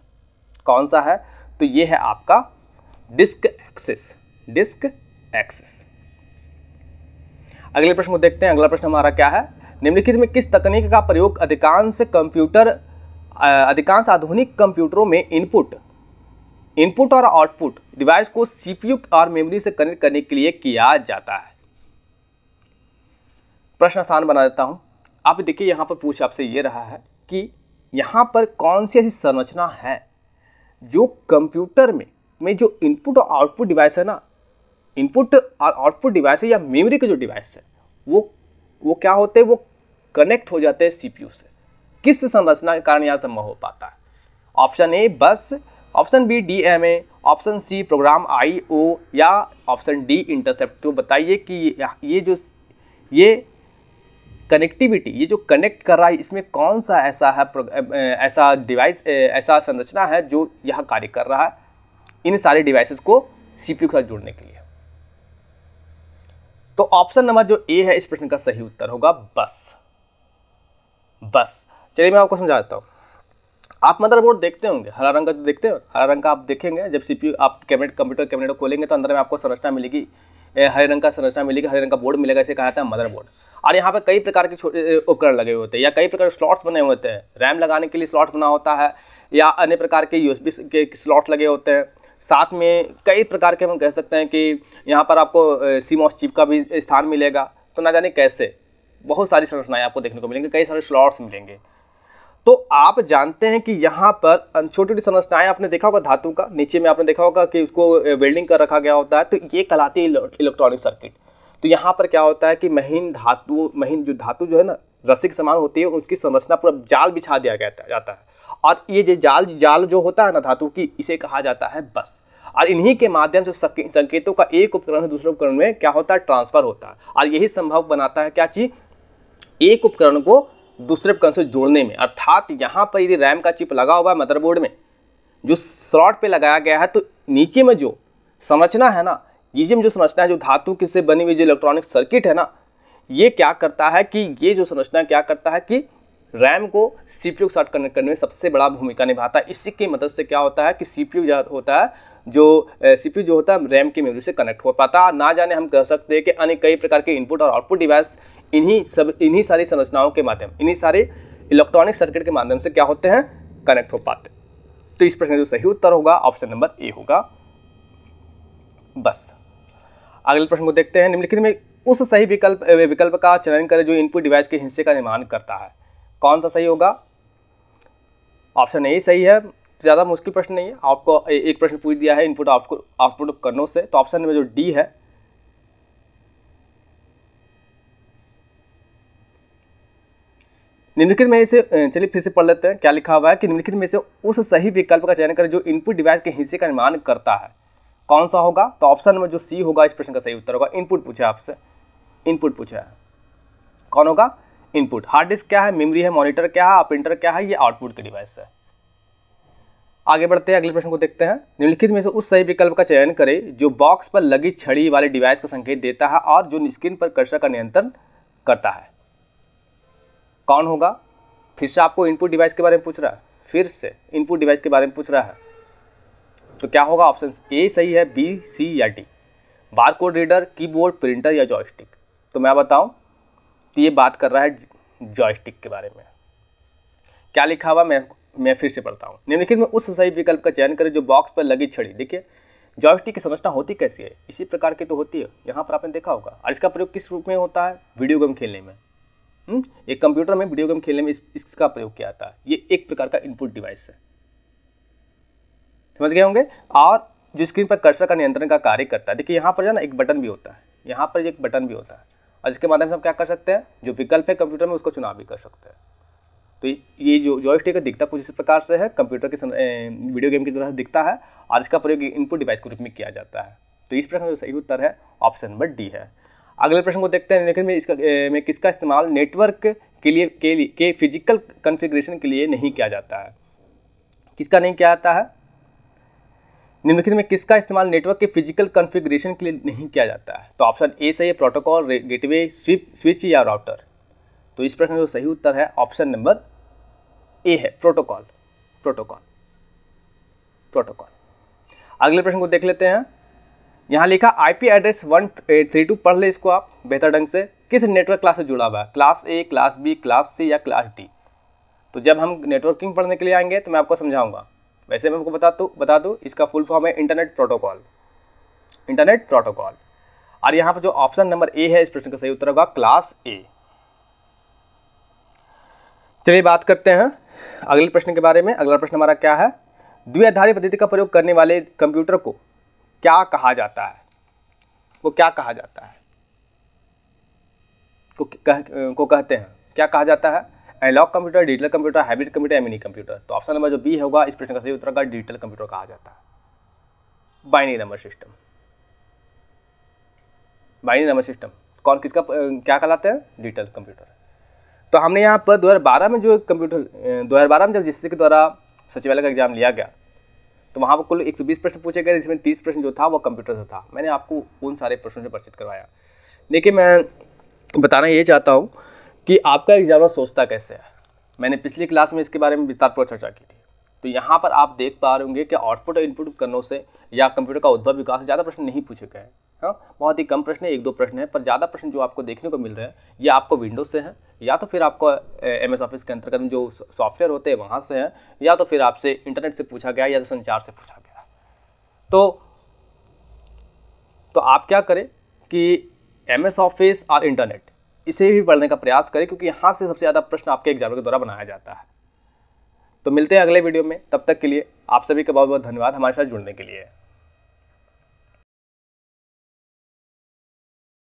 कौन सा है तो ये है आपका डिस्क एक्सिस डिस्क एक्सिस अगले प्रश्न को देखते हैं अगला प्रश्न हमारा क्या है निम्नलिखित में किस तकनीक का प्रयोग अधिकांश कंप्यूटर अधिकांश आधुनिक कंप्यूटरों में इनपुट इनपुट और आउटपुट डिवाइस को सीपीयू और मेमोरी से कनेक्ट करने के लिए किया जाता है प्रश्न आसान बना देता हूं आप देखिए यहां पर पूछ आपसे ये रहा है कि यहां पर कौन सी ऐसी संरचना है जो कंप्यूटर में में जो इनपुट और आउटपुट डिवाइस है ना इनपुट और आउटपुट डिवाइस है या मेमोरी के जो डिवाइस है वो वो क्या होते हैं वो कनेक्ट हो जाते हैं सीपीयू से किस संरचना के कारण यह संभव हो पाता है option A bus option B D M A option C program I O या ऑप्शन डी इंटरसेप्ट तो बताइए कि ये जो ये कनेक्टिविटी ये जो कनेक्ट कर रहा है इसमें कौन सा ऐसा है ऐसा डिवाइस ऐसा संरचना है जो यहाँ कार्य कर रहा है इन सारे डिवाइसेस को सीपीयू के साथ जोड़ने के लिए तो ऑप्शन नंबर जो ए है इस प्रश्न का सही उत्तर होगा बस बस चलिए मैं आपको समझा देता हूँ आप मदरबोर्ड देखते होंगे हरा रंग का जो तो देखते हो हरा रंग का आप देखेंगे जब सीपीयू आप कैबिनेट कंप्यूटर कैबिनेट को खोलेंगे तो अंदर में आपको संरचना मिलेगी हरे रंग का संरचना मिलेगी हरे रंग का बोर्ड मिलेगा इसे कहा जाता है मदरबोर्ड और यहाँ पर कई प्रकार के छोटे उपकरण लगे हुए होते हैं या कई प्रकार के स्लॉट्स बने हुए होते हैं रैम लगाने के लिए स्लॉट बना होता है या अन्य प्रकार के यू के स्लॉट लगे होते हैं साथ में कई प्रकार के हम कह सकते हैं कि यहाँ पर आपको सीमॉस चिप का भी स्थान मिलेगा तो ना जाने कैसे बहुत सारी संरचनाएँ आपको देखने को मिलेंगी कई सारे स्लॉट्स मिलेंगे तो आप जानते हैं कि यहाँ पर छोटी छोटी संरचनाएं आपने देखा होगा धातु का नीचे में आपने देखा होगा कि उसको वेल्डिंग कर रखा गया होता है तो ये कहलाती है इलेक्ट्रॉनिक सर्किट तो यहाँ पर क्या होता है कि महीन धातु महीन जो धातु जो है ना रसिक समान होती है उसकी संरचना पूरा जाल बिछा दिया गया जाता है और ये जो जाल जाल जो होता है ना धातु की इसे कहा जाता है बस और इन्हीं के माध्यम से संकेतों का एक उपकरण से दूसरे उपकरण में क्या होता है ट्रांसफर होता है और यही संभव बनाता है क्या चीज़ एक उपकरण को दूसरे उपकरण से जोड़ने में अर्थात यहाँ पर यदि रैम का चिप लगा हुआ है मदरबोर्ड में जो स्लॉट पे लगाया गया है तो नीचे में जो संरचना है ना नीचे में जो संरचना है जो धातु से बनी हुई जो इलेक्ट्रॉनिक सर्किट है ना ये क्या करता है कि ये जो संरचना क्या करता है कि रैम को सीपीयू के साथ कनेक्ट करने में सबसे बड़ा भूमिका निभाता है इसी की मदद से क्या होता है कि सीपीयू जो होता है जो सीपीयू जो होता है रैम की मेमोरी से कनेक्ट हो पाता ना जाने हम कह सकते हैं कि अन्य कई प्रकार के इनपुट और आउटपुट डिवाइस इन्हीं सब इन्हीं सारी संरचनाओं के माध्यम इन्हीं सारे इलेक्ट्रॉनिक सर्किट के माध्यम से क्या होते हैं कनेक्ट हो पाते तो इस प्रश्न का जो सही उत्तर होगा ऑप्शन नंबर ए होगा बस अगले प्रश्न को देखते हैं निम्नलिखित में उस सही विकल्प विकल्प का चयन करें जो इनपुट डिवाइस के हिस्से का निर्माण करता है कौन सा सही होगा ऑप्शन ए सही है ज़्यादा मुश्किल प्रश्न नहीं है आपको एक प्रश्न पूछ दिया है इनपुट आपको आउटपुट करनो से तो ऑप्शन में जो डी है निम्नलिखित में से चलिए फिर से पढ़ लेते हैं क्या लिखा हुआ है कि निम्नलिखित में से उस सही विकल्प का चयन करें जो इनपुट डिवाइस के हिस्से का निर्माण करता है कौन सा होगा तो ऑप्शन में जो सी होगा इस प्रश्न का सही उत्तर होगा इनपुट पूछा आपसे इनपुट पूछा है कौन होगा इनपुट हार्ड डिस्क क्या है मेमोरी है मॉनिटर क्या है प्रिंटर क्या है ये आउटपुट के डिवाइस है आगे बढ़ते हैं अगले प्रश्न को देखते हैं निम्नलिखित में से उस सही विकल्प का चयन करें जो बॉक्स पर लगी छड़ी वाले डिवाइस का संकेत देता है और जो स्क्रीन पर कर्सर का नियंत्रण करता है कौन होगा फिर से आपको इनपुट डिवाइस के बारे में पूछ रहा है फिर से इनपुट डिवाइस के बारे में पूछ रहा है तो क्या होगा ऑप्शन ए सही है बी सी या D bar code reader keyboard printer या जॉयस्टिक तो मैं बताऊँ तो ये बात कर रहा है जॉयस्टिक के बारे में क्या लिखा हुआ मैं मैं फिर से पढ़ता हूँ निम्नलिखित में उस सही विकल्प का चयन करें जो बॉक्स पर लगी छड़ी देखिए जॉयस्टिक की संरचना होती कैसी है इसी प्रकार की तो होती है यहाँ पर आपने देखा होगा और इसका प्रयोग किस रूप में होता है वीडियो गेम खेलने में हम्म? एक कंप्यूटर में वीडियो गेम खेलने में इस, इसका प्रयोग किया जाता है ये एक प्रकार का इनपुट डिवाइस है समझ गए होंगे और जो स्क्रीन पर कर्सर का नियंत्रण का कार्य करता है देखिए यहाँ पर जो ना एक बटन भी होता है यहाँ पर एक बटन भी होता है और इसके माध्यम से हम क्या कर सकते हैं जो विकल्प है कंप्यूटर में उसको चुनाव भी कर सकते हैं तो ये जो जॉयस्टिक है दिखता कुछ इस प्रकार से है कंप्यूटर के वीडियो गेम की तरह दिखता है और इसका प्रयोग इनपुट डिवाइस के रूप में किया जाता है तो इस प्रकार सही उत्तर है ऑप्शन नंबर डी है अगले प्रश्न को देखते हैं लेकिन में इसका में किसका इस्तेमाल नेटवर्क के लिए के लिए के फिजिकल कन्फिग्रेशन के लिए नहीं किया जाता है किसका नहीं किया जाता है निम्नलिखित में किसका इस्तेमाल नेटवर्क के फिजिकल कॉन्फ़िगरेशन के लिए नहीं किया जाता है तो ऑप्शन ए सही है प्रोटोकॉल गेटवे स्विप स्विच या राउटर तो इस प्रश्न का जो सही उत्तर है ऑप्शन नंबर ए है प्रोटोकॉल प्रोटोकॉल प्रोटोकॉल अगले प्रश्न को देख लेते हैं यहाँ लिखा IP address one three two पढ़ ले इसको आप बेहतर ढंग से किस नेटवर्क क्लास से जुड़ा हुआ है class A class B class C या क्लास डी तो जब हम नेटवर्किंग पढ़ने के लिए आएंगे तो मैं आपको समझाऊंगा वैसे मैं आपको बता दूँ तो, बता दूँ इसका फुल फॉर्म है इंटरनेट प्रोटोकॉल इंटरनेट प्रोटोकॉल और यहाँ पर जो ऑप्शन नंबर ए है इस प्रश्न का सही उत्तर होगा क्लास ए चलिए बात करते हैं अगले प्रश्न के बारे में अगला प्रश्न हमारा क्या है द्विआधारी पद्धति का प्रयोग करने वाले कंप्यूटर को क्या कहा जाता है वो क्या कहा जाता है को कह, को कहते हैं क्या कहा जाता है analogue computer digital computer hybrid computer या मिनी कंप्यूटर तो ऑप्शन नंबर जो बी होगा इस प्रश्न का सही उत्तर का डिजिटल कंप्यूटर कहा जाता है binary number system binary number system कौन किसका क्या कहलाते हैं डिजिटल कंप्यूटर तो हमने यहाँ पर 2012 में जो कंप्यूटर 2012 में जब जिससे के द्वारा सचिवालय का एग्जाम लिया गया तो वहाँ पर कुल 120 प्रश्न पूछे गए जिसमें 30 प्रश्न जो था वो कंप्यूटर से था मैंने आपको उन सारे प्रश्नों से परिचित करवाया देखिए मैं बताना ये चाहता हूँ कि आपका एग्जाम सोचता कैसे है मैंने पिछली क्लास में इसके बारे में विस्तारपूर्वक चर्चा की थी तो यहाँ पर आप देख पा रहे होंगे कि आउटपुट और इनपुट उपकरणों से या कंप्यूटर का उद्भव विकास ज़्यादा प्रश्न नहीं पूछे गए हाँ बहुत ही कम प्रश्न है एक दो प्रश्न है पर ज़्यादा प्रश्न जो आपको देखने को मिल रहे हैं ये आपको विंडोज से हैं या तो फिर आपको एम एस ऑफिस के अंतर्गत जो सॉफ्टवेयर होते हैं वहाँ से हैं या तो फिर आपसे इंटरनेट से पूछा गया या तो संचार से पूछा गया तो तो आप क्या करें कि एम एस ऑफिस और इंटरनेट इसे भी पढ़ने का प्रयास करें क्योंकि यहाँ से सबसे ज़्यादा प्रश्न आपके एग्जाम के द्वारा बनाया जाता है तो मिलते हैं अगले वीडियो में तब तक के लिए आप सभी का बहुत बहुत धन्यवाद हमारे साथ जुड़ने के लिए